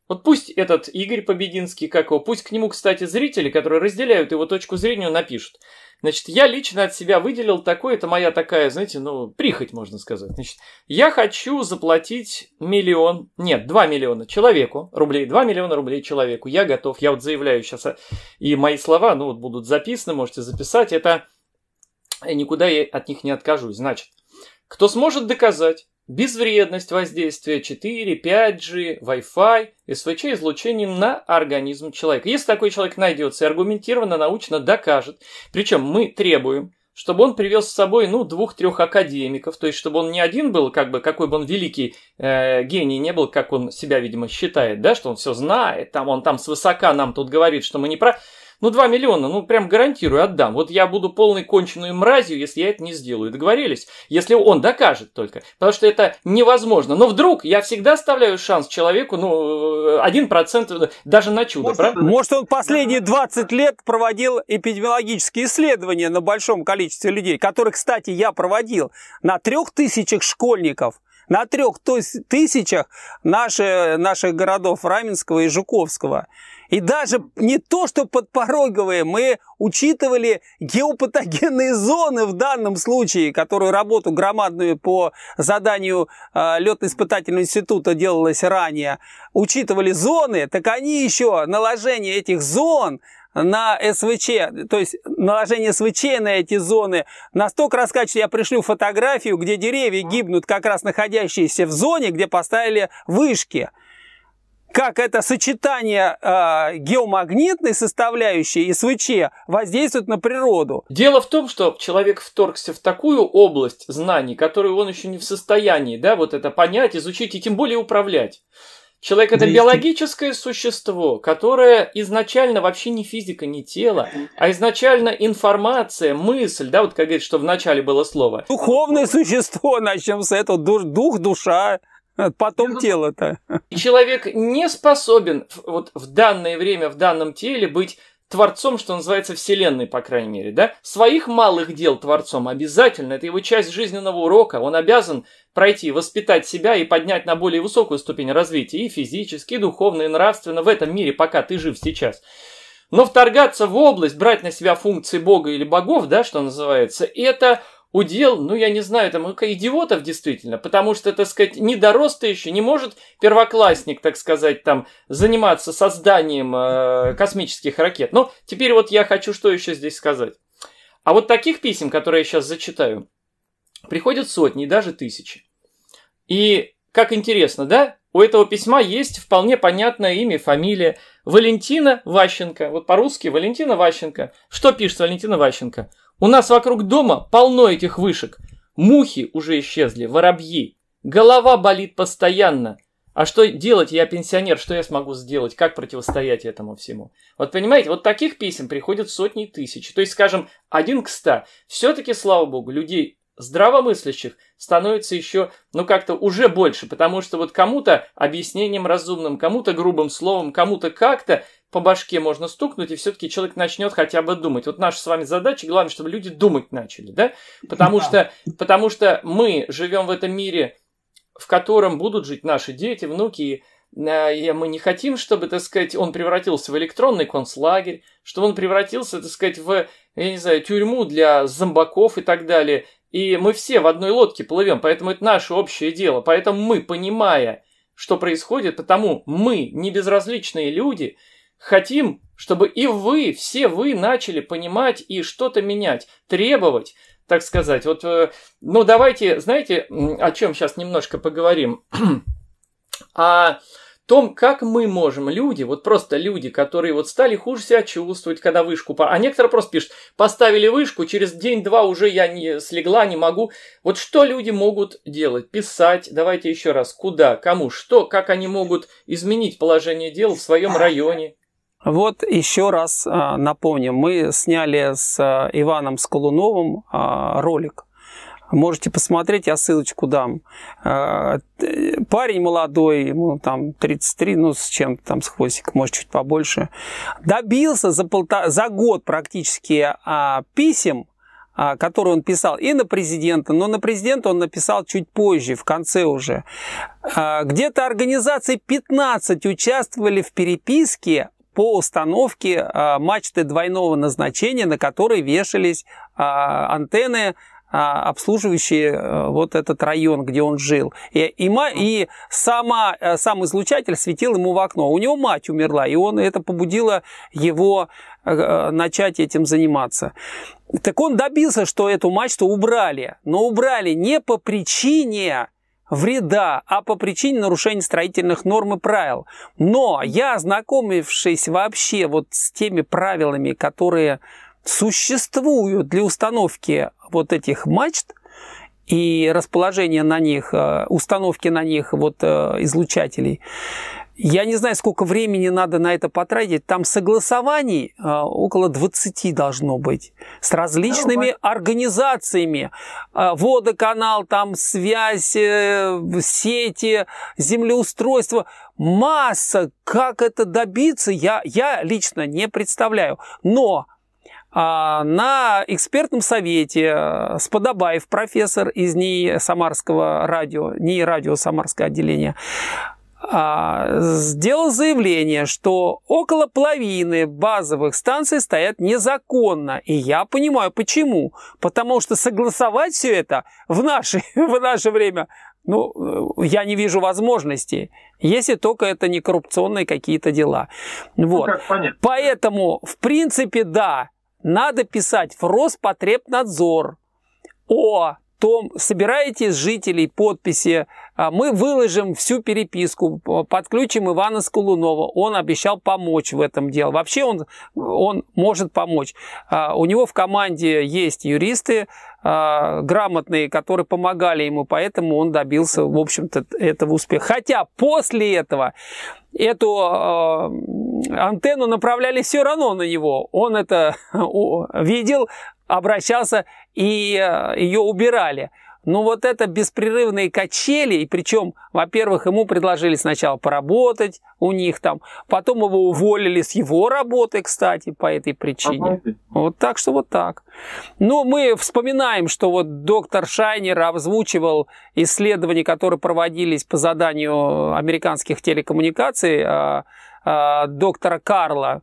вот пусть этот Игорь Побединский, как его, пусть к нему, кстати, зрители, которые разделяют его точку зрения, напишут. Значит, я лично от себя выделил такое, это моя такая, знаете, ну, прихоть, можно сказать. Значит, я хочу заплатить миллион, нет, 2 миллиона человеку, рублей, 2 миллиона рублей человеку. Я готов, я вот заявляю сейчас, а, и мои слова, ну, вот будут записаны, можете записать, это никуда я от них не откажусь. Значит, кто сможет доказать, Безвредность воздействия 4, 5G, Wi-Fi, СВЧ-излучений на организм человека. Если такой человек найдется и аргументированно научно докажет, причем мы требуем, чтобы он привез с собой, ну, двух-трех академиков, то есть, чтобы он не один был, как бы, какой бы он великий э, гений не был, как он себя, видимо, считает, да, что он все знает, там, он там свысока нам тут говорит, что мы не прав... Ну, 2 миллиона, ну, прям гарантирую, отдам. Вот я буду полной конченую мразью, если я это не сделаю. Договорились? Если он докажет только. Потому что это невозможно. Но вдруг я всегда оставляю шанс человеку, ну, 1% э, э, даже на чудо, может, правильно? Может, он последние 20 лет проводил эпидемиологические исследования на большом количестве людей, которые, кстати, я проводил на трех тысячах школьников. На трех тысячах наши, наших городов Раменского и Жуковского. И даже не то, что подпороговые, мы учитывали геопатогенные зоны в данном случае, которую работу громадную по заданию э, летно-испытательного института делалась ранее, учитывали зоны, так они еще, наложение этих зон на СВЧ, то есть наложение СВЧ на эти зоны настолько раскачивается, я пришлю фотографию, где деревья гибнут, как раз находящиеся в зоне, где поставили вышки как это сочетание э, геомагнитной составляющей и СВЧ воздействует на природу. Дело в том, что человек вторгся в такую область знаний, которую он еще не в состоянии, да, вот это понять, изучить и тем более управлять. Человек это биологическое существо, которое изначально вообще не физика, не тело, а изначально информация, мысль, да, вот как говорит, что в начале было слово. Духовное существо, начнем с этого, дух, душа. А потом тело-то. Человек не способен вот в данное время, в данном теле быть творцом, что называется, вселенной, по крайней мере, да? Своих малых дел творцом обязательно, это его часть жизненного урока, он обязан пройти, воспитать себя и поднять на более высокую ступень развития и физически, и духовно, и нравственно в этом мире, пока ты жив сейчас. Но вторгаться в область, брать на себя функции Бога или богов, да, что называется, это удел, ну, я не знаю, там, идиотов действительно, потому что, так сказать, не дорос ты еще, не может первоклассник, так сказать, там, заниматься созданием э, космических ракет. Ну, теперь вот я хочу что еще здесь сказать. А вот таких писем, которые я сейчас зачитаю, приходят сотни, даже тысячи. И как интересно, да? У этого письма есть вполне понятное имя, фамилия. Валентина Ващенко. Вот по-русски Валентина Ващенко. Что пишет Валентина Ващенко? У нас вокруг дома полно этих вышек. Мухи уже исчезли, воробьи. Голова болит постоянно. А что делать? Я пенсионер, что я смогу сделать? Как противостоять этому всему? Вот понимаете, вот таких писем приходят сотни тысяч. То есть, скажем, один к ста. Все-таки, слава богу, людей здравомыслящих становится еще, ну как-то уже больше, потому что вот кому-то объяснением разумным, кому-то грубым словом, кому-то как-то по башке можно стукнуть, и все-таки человек начнет хотя бы думать. Вот наша с вами задача, главное, чтобы люди думать начали, да? Потому, да. Что, потому что мы живем в этом мире, в котором будут жить наши дети, внуки, и э, и мы не хотим, чтобы, так сказать, он превратился в электронный концлагерь, чтобы он превратился, так сказать, в, я не знаю, тюрьму для зомбаков и так далее. И мы все в одной лодке плывем, поэтому это наше общее дело. Поэтому мы, понимая, что происходит, потому мы, не безразличные люди, Хотим, чтобы и вы, все вы начали понимать и что-то менять, требовать, так сказать. Вот, э, ну, давайте, знаете, о чем сейчас немножко поговорим? <clears throat> о том, как мы можем, люди, вот просто люди, которые вот стали хуже себя чувствовать, когда вышку... А некоторые просто пишут, поставили вышку, через день-два уже я не слегла, не могу. Вот что люди могут делать? Писать, давайте еще раз, куда, кому, что, как они могут изменить положение дел в своем районе, вот еще раз а, напомним, мы сняли с а, Иваном Скалуновым а, ролик. Можете посмотреть, я ссылочку дам. Парень молодой, ему там 33, ну с чем-то там с хвостиком, может чуть побольше. Добился за, полтора, за год практически писем, которые он писал и на президента, но на президента он написал чуть позже, в конце уже. Где-то организации 15 участвовали в переписке по установке а, мачты двойного назначения, на которой вешались а, антенны, а, обслуживающие э, вот этот район, где он жил. И, и, и сама, э, сам излучатель светил ему в окно. У него мать умерла, и он это побудило его э, начать этим заниматься. Так он добился, что эту мачту убрали. Но убрали не по причине вреда, а по причине нарушения строительных норм и правил. Но я, ознакомившись вообще вот с теми правилами, которые существуют для установки вот этих мачт и расположения на них, э, установки на них вот э, излучателей, я не знаю, сколько времени надо на это потратить. Там согласований э, около 20 должно быть с различными организациями. Э, водоканал, там связь, э, сети, землеустройство. Масса. Как это добиться, я, я лично не представляю. Но а, на экспертном совете Сподобаев, профессор из НИИ Самарского радио, НИИ радио Самарское отделение, а, сделал заявление, что около половины базовых станций стоят незаконно. И я понимаю, почему. Потому что согласовать все это в наше, <laughs> в наше время, ну, я не вижу возможности, если только это не коррупционные какие-то дела. Ну, вот. Ну, Поэтому, в принципе, да, надо писать в Роспотребнадзор о том, собираете жителей подписи а, мы выложим всю переписку, подключим Ивана Скулунова. Он обещал помочь в этом деле. Вообще он, он может помочь. А, у него в команде есть юристы а, грамотные, которые помогали ему, поэтому он добился, в общем-то, этого успеха. Хотя после этого эту э, антенну направляли все равно на него. Он это <laughs> видел, обращался и ее убирали. Но ну, вот это беспрерывные качели, и причем, во-первых, ему предложили сначала поработать у них там, потом его уволили с его работы, кстати, по этой причине. Вот так что вот так. Но ну, мы вспоминаем, что вот доктор Шайнер озвучивал исследования, которые проводились по заданию американских телекоммуникаций а, а, доктора Карла,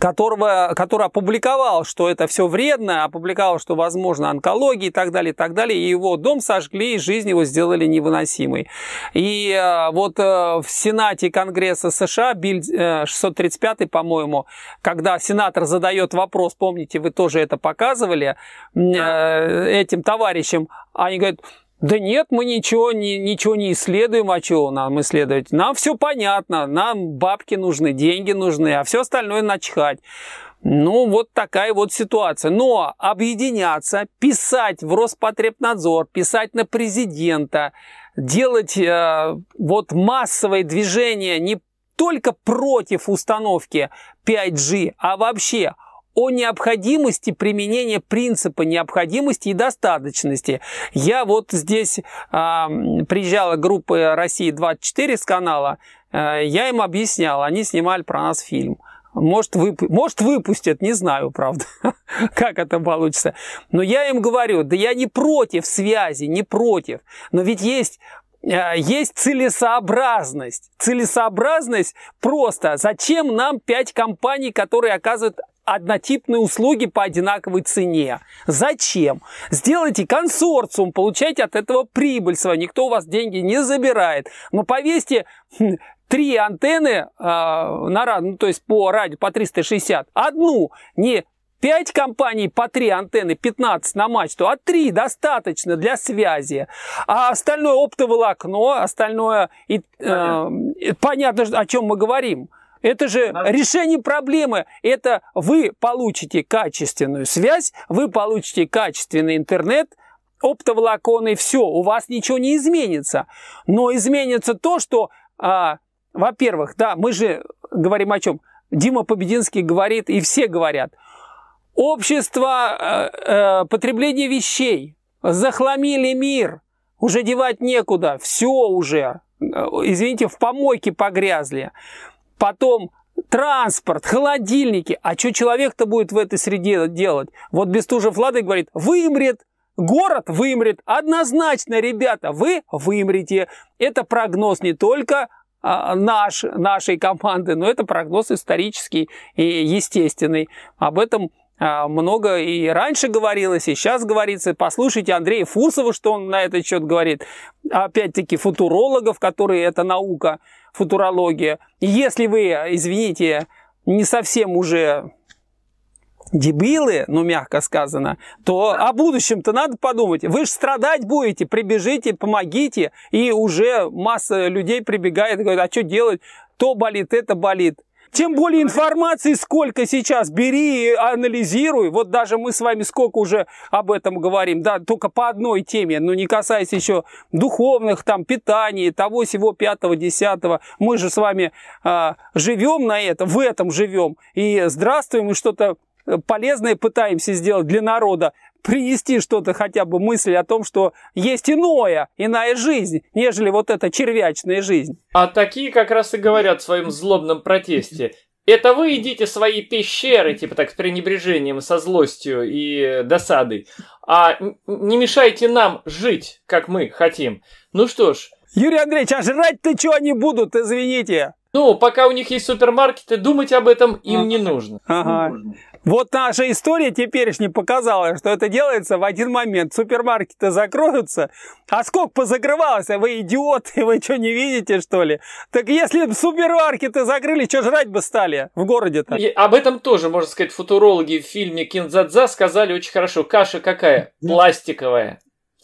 которого, который опубликовал, что это все вредно, опубликовал, что возможно онкология и так далее, и так далее. И его дом сожгли, и жизнь его сделали невыносимой. И э, вот э, в Сенате Конгресса США, Биль 635, э, по-моему, когда сенатор задает вопрос, помните, вы тоже это показывали, этим товарищам, они говорят, да нет, мы ничего не, ничего не исследуем, а чего нам исследовать? Нам все понятно, нам бабки нужны, деньги нужны, а все остальное начхать. Ну, вот такая вот ситуация. Но объединяться, писать в Роспотребнадзор, писать на президента, делать э, вот массовое движение не только против установки 5G, а вообще о необходимости применения принципа необходимости и достаточности. Я вот здесь э, приезжала группа «России-24» с канала, э, я им объяснял, они снимали про нас фильм. Может, вып... Может, выпустят, не знаю, правда, <laughs> как это получится. Но я им говорю, да я не против связи, не против. Но ведь есть э, есть целесообразность. Целесообразность просто. Зачем нам пять компаний, которые оказывают однотипные услуги по одинаковой цене. Зачем? Сделайте консорциум, получайте от этого прибыль свою, никто у вас деньги не забирает. Но повесьте хм, три антенны э, на радио, ну, то есть по радио, по 360, одну, не 5 компаний по 3 антенны, 15 на мачту, а 3 достаточно для связи. А остальное оптоволокно, остальное, и, э, понятно, о чем мы говорим. Это же решение проблемы. Это вы получите качественную связь, вы получите качественный интернет, оптоволокон все. У вас ничего не изменится. Но изменится то, что, а, во-первых, да, мы же говорим о чем? Дима Побединский говорит, и все говорят. Общество э, э, потребления вещей захламили мир. Уже девать некуда. Все уже. Э, извините, в помойке погрязли потом транспорт, холодильники. А что человек-то будет в этой среде делать? Вот Бестужев Лады говорит, вымрет, город вымрет. Однозначно, ребята, вы вымрете. Это прогноз не только а, наш, нашей команды, но это прогноз исторический и естественный. Об этом а, много и раньше говорилось, и сейчас говорится. Послушайте Андрея Фурсова, что он на этот счет говорит. Опять-таки футурологов, которые это наука, футурология. если вы, извините, не совсем уже дебилы, ну мягко сказано, то о будущем-то надо подумать. Вы же страдать будете, прибежите, помогите. И уже масса людей прибегает и говорит, а что делать? То болит, это болит. Тем более информации сколько сейчас. Бери и анализируй. Вот даже мы с вами сколько уже об этом говорим. Да, только по одной теме, но не касаясь еще духовных, там, питания, того всего пятого, десятого. Мы же с вами а, живем на этом, в этом живем. И здравствуем, и что-то э, полезное пытаемся сделать для народа, принести что-то, хотя бы мысль о том, что есть иное, иная жизнь, нежели вот эта червячная жизнь. А такие как раз и говорят в своем злобном протесте. Это вы идите свои пещеры, типа так, с пренебрежением, со злостью и досадой. А не мешайте нам жить, как мы хотим. Ну что ж. Юрий Андреевич, а жрать-то чего они будут, извините? Ну, пока у них есть супермаркеты, думать об этом им а. не нужно. Ага. Ну, вот наша история теперешняя показала, что это делается в один момент. Супермаркеты закроются, а сколько А вы идиоты, <laughs> вы что, не видите, что ли? Так если бы супермаркеты закрыли, что жрать бы стали в городе-то? Об этом тоже, можно сказать, футурологи в фильме «Кинзадза» сказали очень хорошо. Каша какая? Пластиковая.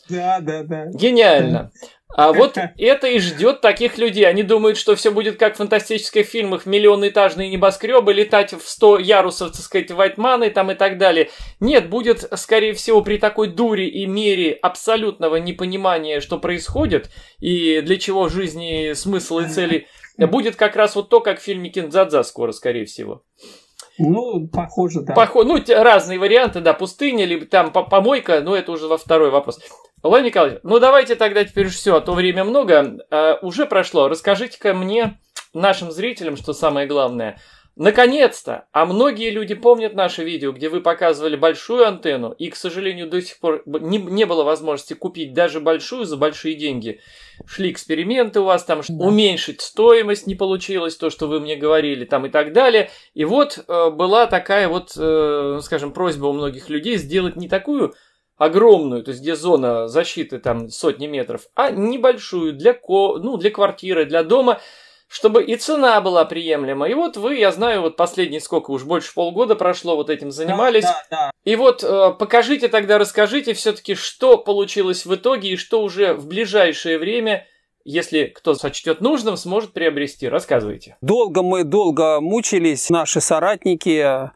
Да, да, да. Гениально. А вот это и ждет таких людей. Они думают, что все будет как в фантастических фильмах, миллионэтажные небоскребы, летать в 100 ярусов, так сказать, вайтманы там и так далее. Нет, будет, скорее всего, при такой дуре и мере абсолютного непонимания, что происходит и для чего жизни смысл и цели, будет как раз вот то, как в фильме Киндзадза скоро, скорее всего. Ну, похоже, да. Похо... Ну, разные варианты, да, пустыня, либо там помойка, но это уже во второй вопрос. Владимир Николаевич, ну давайте тогда теперь уж все, а то время много. Э, уже прошло. Расскажите-ка мне, нашим зрителям, что самое главное. Наконец-то! А многие люди помнят наше видео, где вы показывали большую антенну, и, к сожалению, до сих пор не, не было возможности купить даже большую за большие деньги. Шли эксперименты у вас там, да. уменьшить стоимость не получилось, то, что вы мне говорили, там и так далее. И вот э, была такая вот, э, ну, скажем, просьба у многих людей сделать не такую огромную, то есть где зона защиты там сотни метров, а небольшую для, ко... ну, для квартиры, для дома, чтобы и цена была приемлема. И вот вы, я знаю, вот последние сколько, уж больше полгода прошло, вот этим занимались. Да, да, да. И вот э, покажите тогда, расскажите все-таки, что получилось в итоге и что уже в ближайшее время если кто сочтет нужным, сможет приобрести. Рассказывайте. Долго мы, долго мучились, наши соратники,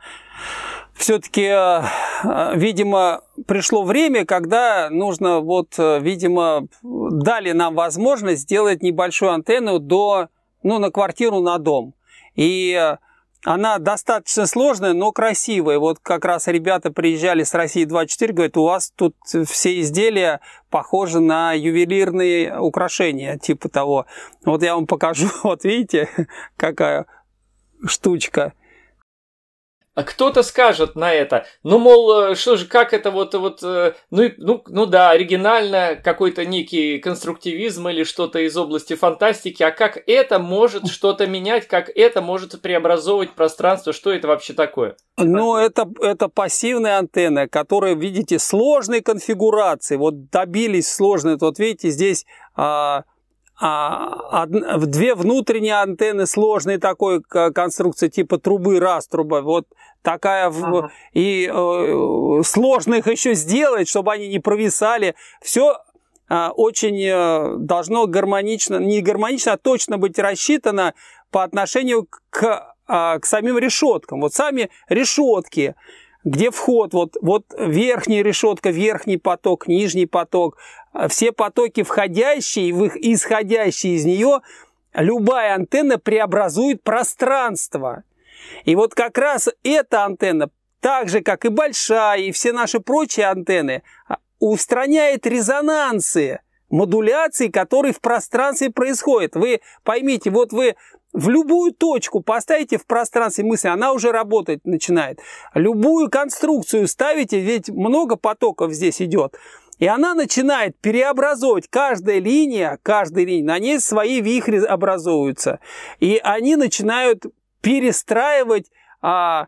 все-таки, э, э, видимо, пришло время, когда нужно, вот, э, видимо, дали нам возможность сделать небольшую антенну до, ну, на квартиру, на дом. И она достаточно сложная, но красивая. Вот как раз ребята приезжали с России 24, говорят, у вас тут все изделия похожи на ювелирные украшения, типа того. Вот я вам покажу, <laughs> вот видите, <laughs> какая штучка. А кто-то скажет на это, ну, мол, э, что же, как это вот, вот э, ну, ну, ну да, оригинально, какой-то некий конструктивизм или что-то из области фантастики, а как это может что-то менять, как это может преобразовывать пространство, что это вообще такое? Ну, это, это пассивная антенна, которая, видите, сложной конфигурации, вот добились сложной, вот видите, здесь... А, а, од, две внутренние антенны сложной такой конструкции типа трубы раз труба вот такая ага. и э, сложно их еще сделать чтобы они не провисали все э, а, очень э, должно гармонично не гармонично а точно быть рассчитано по отношению к э, к самим решеткам вот сами решетки где вход, вот, вот верхняя решетка, верхний поток, нижний поток, а, все потоки входящие и исходящие из нее, любая антенна преобразует пространство. И вот как раз эта антенна, так же как и большая, и все наши прочие антенны, а, устраняет резонансы, модуляции, которые в пространстве происходят. Вы поймите, вот вы в любую точку поставите в пространстве мысль, она уже работать начинает. Любую конструкцию ставите, ведь много потоков здесь идет – и она начинает переобразовывать каждая линия, каждая линия, на ней свои вихри образуются. И они начинают перестраивать а,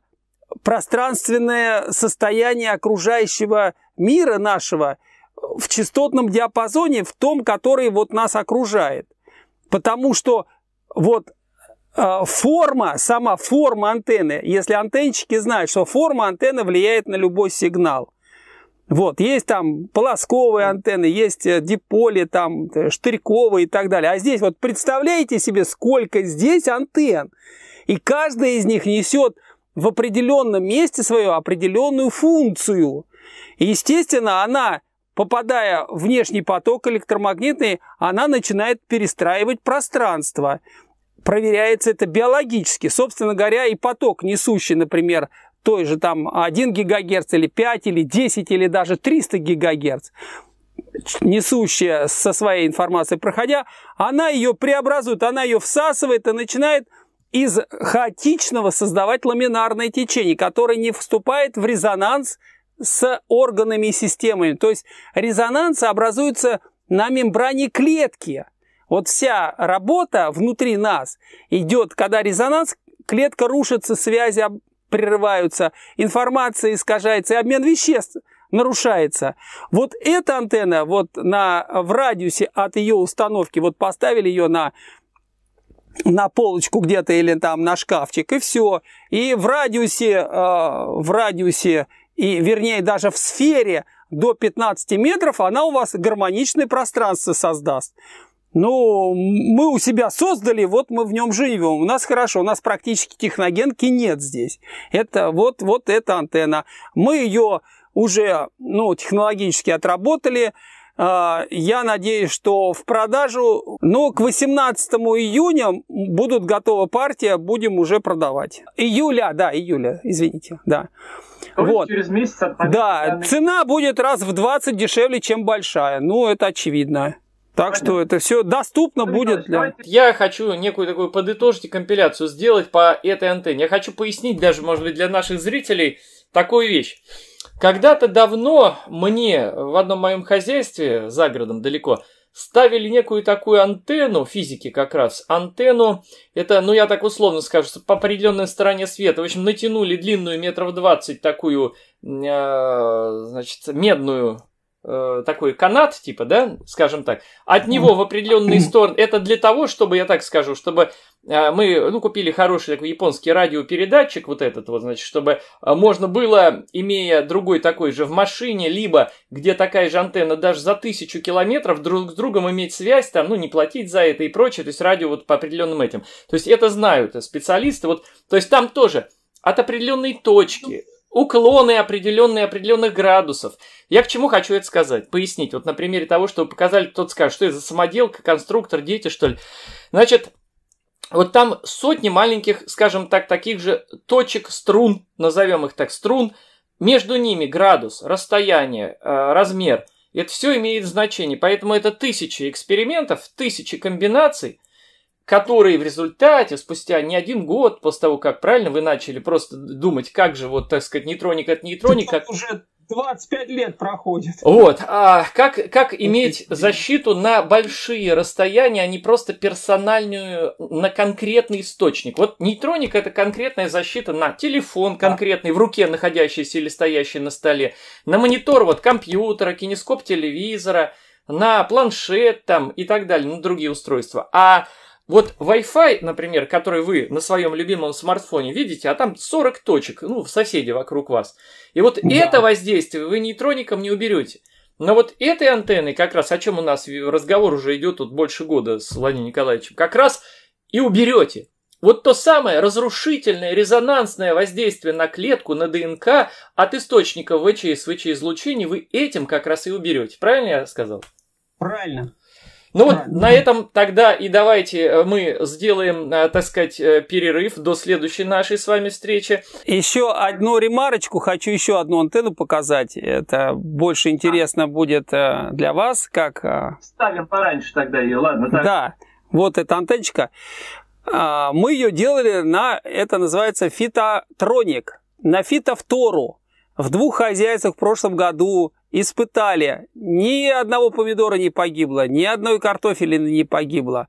пространственное состояние окружающего мира нашего в частотном диапазоне, в том, который вот нас окружает. Потому что вот а, форма, сама форма антенны, если антеннщики знают, что форма антенны влияет на любой сигнал, вот, есть там полосковые антенны, есть э, диполи, там э, штырьковые и так далее. А здесь вот представляете себе, сколько здесь антенн. И каждая из них несет в определенном месте свою определенную функцию. И, естественно, она, попадая в внешний поток электромагнитный, она начинает перестраивать пространство проверяется это биологически. Собственно говоря, и поток, несущий, например, той же там 1 ГГц или 5 или 10 или даже 300 ГГц, несущая со своей информацией проходя, она ее преобразует, она ее всасывает и начинает из хаотичного создавать ламинарное течение, которое не вступает в резонанс с органами и системами. То есть резонанс образуется на мембране клетки. Вот вся работа внутри нас идет, когда резонанс, клетка рушится, связи прерываются, информация искажается, и обмен веществ нарушается. Вот эта антенна вот на, в радиусе от ее установки, вот поставили ее на на полочку где-то или там на шкафчик, и все. И в радиусе, э, в радиусе, и вернее даже в сфере до 15 метров она у вас гармоничное пространство создаст. Ну, мы у себя создали, вот мы в нем живем. У нас хорошо, у нас практически техногенки нет здесь. Это вот, вот эта антенна. Мы ее уже ну, технологически отработали. А, я надеюсь, что в продажу, но к 18 июня будут готова партия, будем уже продавать. Июля, да, июля, извините, да. То вот. через месяц от Да, цена будет раз в 20 дешевле, чем большая. Ну, это очевидно. Так что это все доступно ну, будет для... Я хочу некую такую подытожить компиляцию сделать по этой антенне. Я хочу пояснить даже, может быть, для наших зрителей такую вещь. Когда-то давно мне в одном моем хозяйстве, за городом далеко, ставили некую такую антенну, физики как раз, антенну, это, ну я так условно скажу, по определенной стороне света, в общем, натянули длинную метров 20 такую, э, значит, медную Э, такой канат, типа, да, скажем так, от ну. него в определенные <clears throat> стороны. Это для того, чтобы, я так скажу, чтобы э, мы, ну, купили хороший такой японский радиопередатчик, вот этот вот, значит, чтобы э, можно было, имея другой такой же в машине, либо где такая же антенна даже за тысячу километров, друг с другом иметь связь, там, ну, не платить за это и прочее, то есть радио вот по определенным этим. То есть это знают специалисты, вот, то есть там тоже от определенной точки, ну, уклоны определенные определенных градусов. Я к чему хочу это сказать, пояснить. Вот на примере того, что вы показали, кто-то скажет, что это за самоделка, конструктор, дети, что ли. Значит, вот там сотни маленьких, скажем так, таких же точек, струн, назовем их так, струн, между ними градус, расстояние, э, размер. Это все имеет значение, поэтому это тысячи экспериментов, тысячи комбинаций, которые в результате, спустя не один год после того, как правильно вы начали просто думать, как же вот, так сказать, нейтроник от нейтроника... Это уже 25 лет проходит. Вот. А как, как иметь защиту на большие расстояния, а не просто персональную, на конкретный источник? Вот нейтроник – это конкретная защита на телефон конкретный, в руке находящийся или стоящий на столе, на монитор вот компьютера, кинескоп телевизора, на планшет там и так далее, на другие устройства. А вот Wi-Fi, например, который вы на своем любимом смартфоне видите, а там 40 точек, ну, в соседи вокруг вас. И вот да. это воздействие вы нейтроником не уберете. Но вот этой антенны, как раз о чем у нас разговор уже идет тут больше года с Владимиром Николаевичем, как раз и уберете. Вот то самое разрушительное резонансное воздействие на клетку, на ДНК от источника ВЧС, ВЧ-излучений вы этим как раз и уберете. Правильно я сказал? Правильно. Ну вот а, ну на этом тогда и давайте э, мы сделаем, э, так сказать, э, перерыв до следующей нашей с вами встречи. Еще одну ремарочку, хочу еще одну антенну показать. Это больше интересно а. будет для вас, как... Ставим пораньше тогда ее, ладно? Так. Да, вот эта антенчика. А, мы ее делали на, это называется фитотроник, на Фитовтору В двух хозяйствах в прошлом году испытали. Ни одного помидора не погибло, ни одной картофелины не погибло.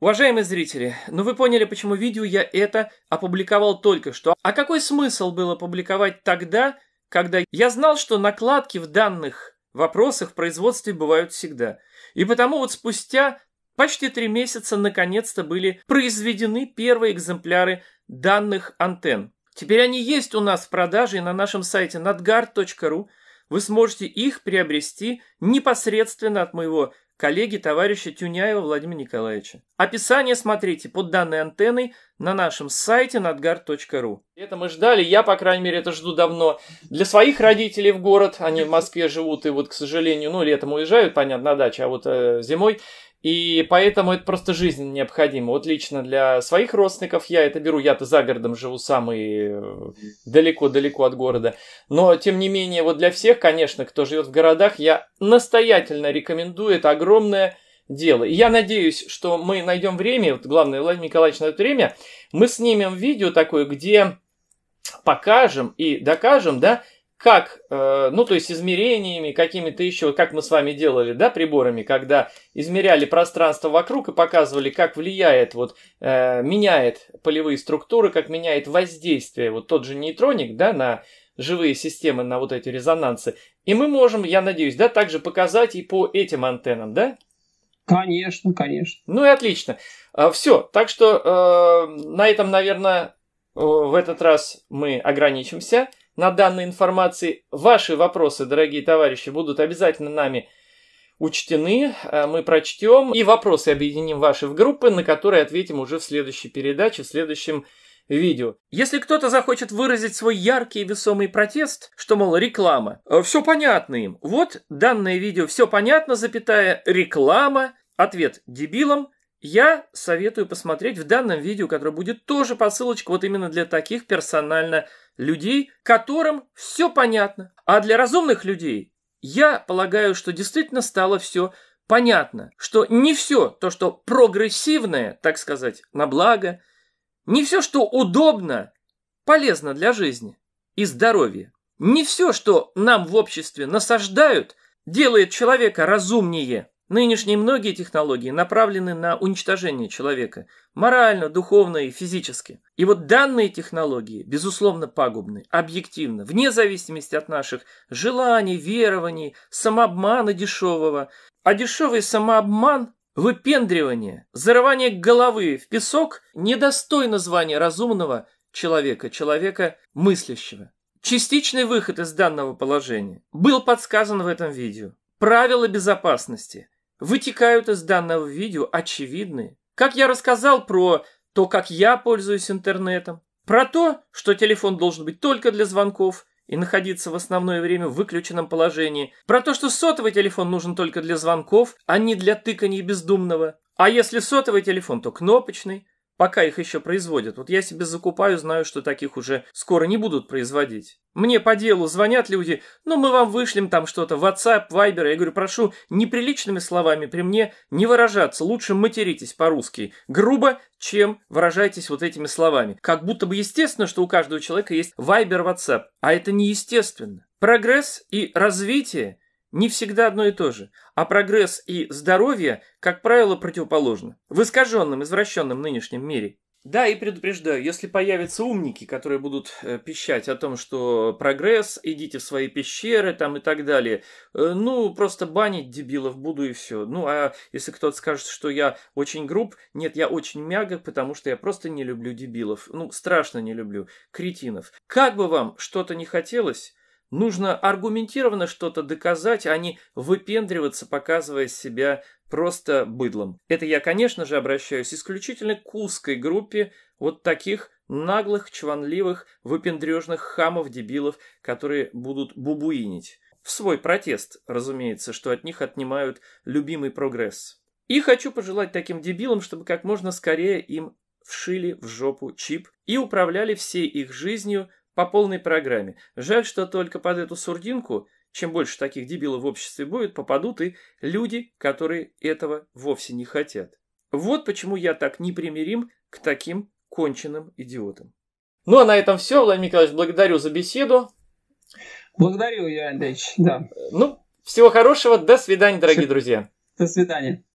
Уважаемые зрители, ну вы поняли, почему видео я это опубликовал только что. А какой смысл было публиковать тогда, когда я знал, что накладки в данных вопросах в производстве бывают всегда. И потому вот спустя почти три месяца наконец-то были произведены первые экземпляры данных антенн. Теперь они есть у нас в продаже и на нашем сайте nadgar.ru вы сможете их приобрести непосредственно от моего коллеги товарища Тюняева Владимира Николаевича. Описание смотрите под данной антенной на нашем сайте надгар.ру. Это мы ждали, я, по крайней мере, это жду давно. Для своих родителей в город, они в Москве живут и вот, к сожалению, ну, летом уезжают, понятно, на даче, а вот э, зимой и поэтому это просто жизненно необходимо. Вот лично для своих родственников я это беру. Я-то за городом живу самый э, далеко-далеко от города. Но, тем не менее, вот для всех, конечно, кто живет в городах, я настоятельно рекомендую. Это огромное дело. И я надеюсь, что мы найдем время, вот главное, Владимир Николаевич найдет время, мы снимем видео такое, где покажем и докажем, да, как, э, ну то есть измерениями, какими-то еще, как мы с вами делали, да, приборами, когда измеряли пространство вокруг и показывали, как влияет, вот, э, меняет полевые структуры, как меняет воздействие, вот тот же нейтроник, да, на живые системы, на вот эти резонансы. И мы можем, я надеюсь, да, также показать и по этим антеннам, да? Конечно, конечно. Ну и отлично. А, Все, так что э, на этом, наверное, в этот раз мы ограничимся на данной информации. Ваши вопросы, дорогие товарищи, будут обязательно нами учтены, э, мы прочтем и вопросы объединим ваши в группы, на которые ответим уже в следующей передаче, в следующем видео. Если кто-то захочет выразить свой яркий и весомый протест, что, мол, реклама, э, все понятно им. Вот данное видео «Все понятно», запятая, реклама, ответ дебилам, я советую посмотреть в данном видео, которое будет тоже по ссылочке вот именно для таких персонально людей, которым все понятно. А для разумных людей я полагаю, что действительно стало все понятно, что не все то, что прогрессивное, так сказать, на благо, не все, что удобно, полезно для жизни и здоровья. Не все, что нам в обществе насаждают, делает человека разумнее. Нынешние многие технологии направлены на уничтожение человека морально, духовно и физически. И вот данные технологии, безусловно, пагубны, объективно, вне зависимости от наших желаний, верований, самообмана дешевого. А дешевый самообман выпендривание, зарывание головы в песок недостойно звания разумного человека, человека мыслящего. Частичный выход из данного положения был подсказан в этом видео. Правила безопасности – вытекают из данного видео очевидные. Как я рассказал про то, как я пользуюсь интернетом, про то, что телефон должен быть только для звонков и находиться в основное время в выключенном положении, про то, что сотовый телефон нужен только для звонков, а не для тыканий бездумного, а если сотовый телефон, то кнопочный, пока их еще производят. Вот я себе закупаю, знаю, что таких уже скоро не будут производить. Мне по делу звонят люди, ну мы вам вышлем там что-то, WhatsApp, Viber. Я говорю, прошу неприличными словами при мне не выражаться, лучше материтесь по-русски. Грубо, чем выражайтесь вот этими словами. Как будто бы естественно, что у каждого человека есть Viber, WhatsApp, а это неестественно. Прогресс и развитие – не всегда одно и то же, а прогресс и здоровье, как правило, противоположны в искаженном, извращенном нынешнем мире. Да, и предупреждаю, если появятся умники, которые будут э, пищать о том, что прогресс, идите в свои пещеры там и так далее, э, ну, просто банить дебилов буду и все. Ну, а если кто-то скажет, что я очень груб, нет, я очень мягок, потому что я просто не люблю дебилов. Ну, страшно не люблю. Кретинов. Как бы вам что-то не хотелось, Нужно аргументированно что-то доказать, а не выпендриваться, показывая себя просто быдлом. Это я, конечно же, обращаюсь исключительно к узкой группе вот таких наглых, чванливых, выпендрежных хамов-дебилов, которые будут бубуинить. В свой протест, разумеется, что от них отнимают любимый прогресс. И хочу пожелать таким дебилам, чтобы как можно скорее им вшили в жопу чип и управляли всей их жизнью по полной программе. Жаль, что только под эту сурдинку, чем больше таких дебилов в обществе будет, попадут и люди, которые этого вовсе не хотят. Вот почему я так непримирим к таким конченным идиотам. Ну а на этом все. Владимир Николаевич, благодарю за беседу. Благодарю, Юрий Андреевич. Да. Ну, всего хорошего. До свидания, дорогие Все. друзья. До свидания.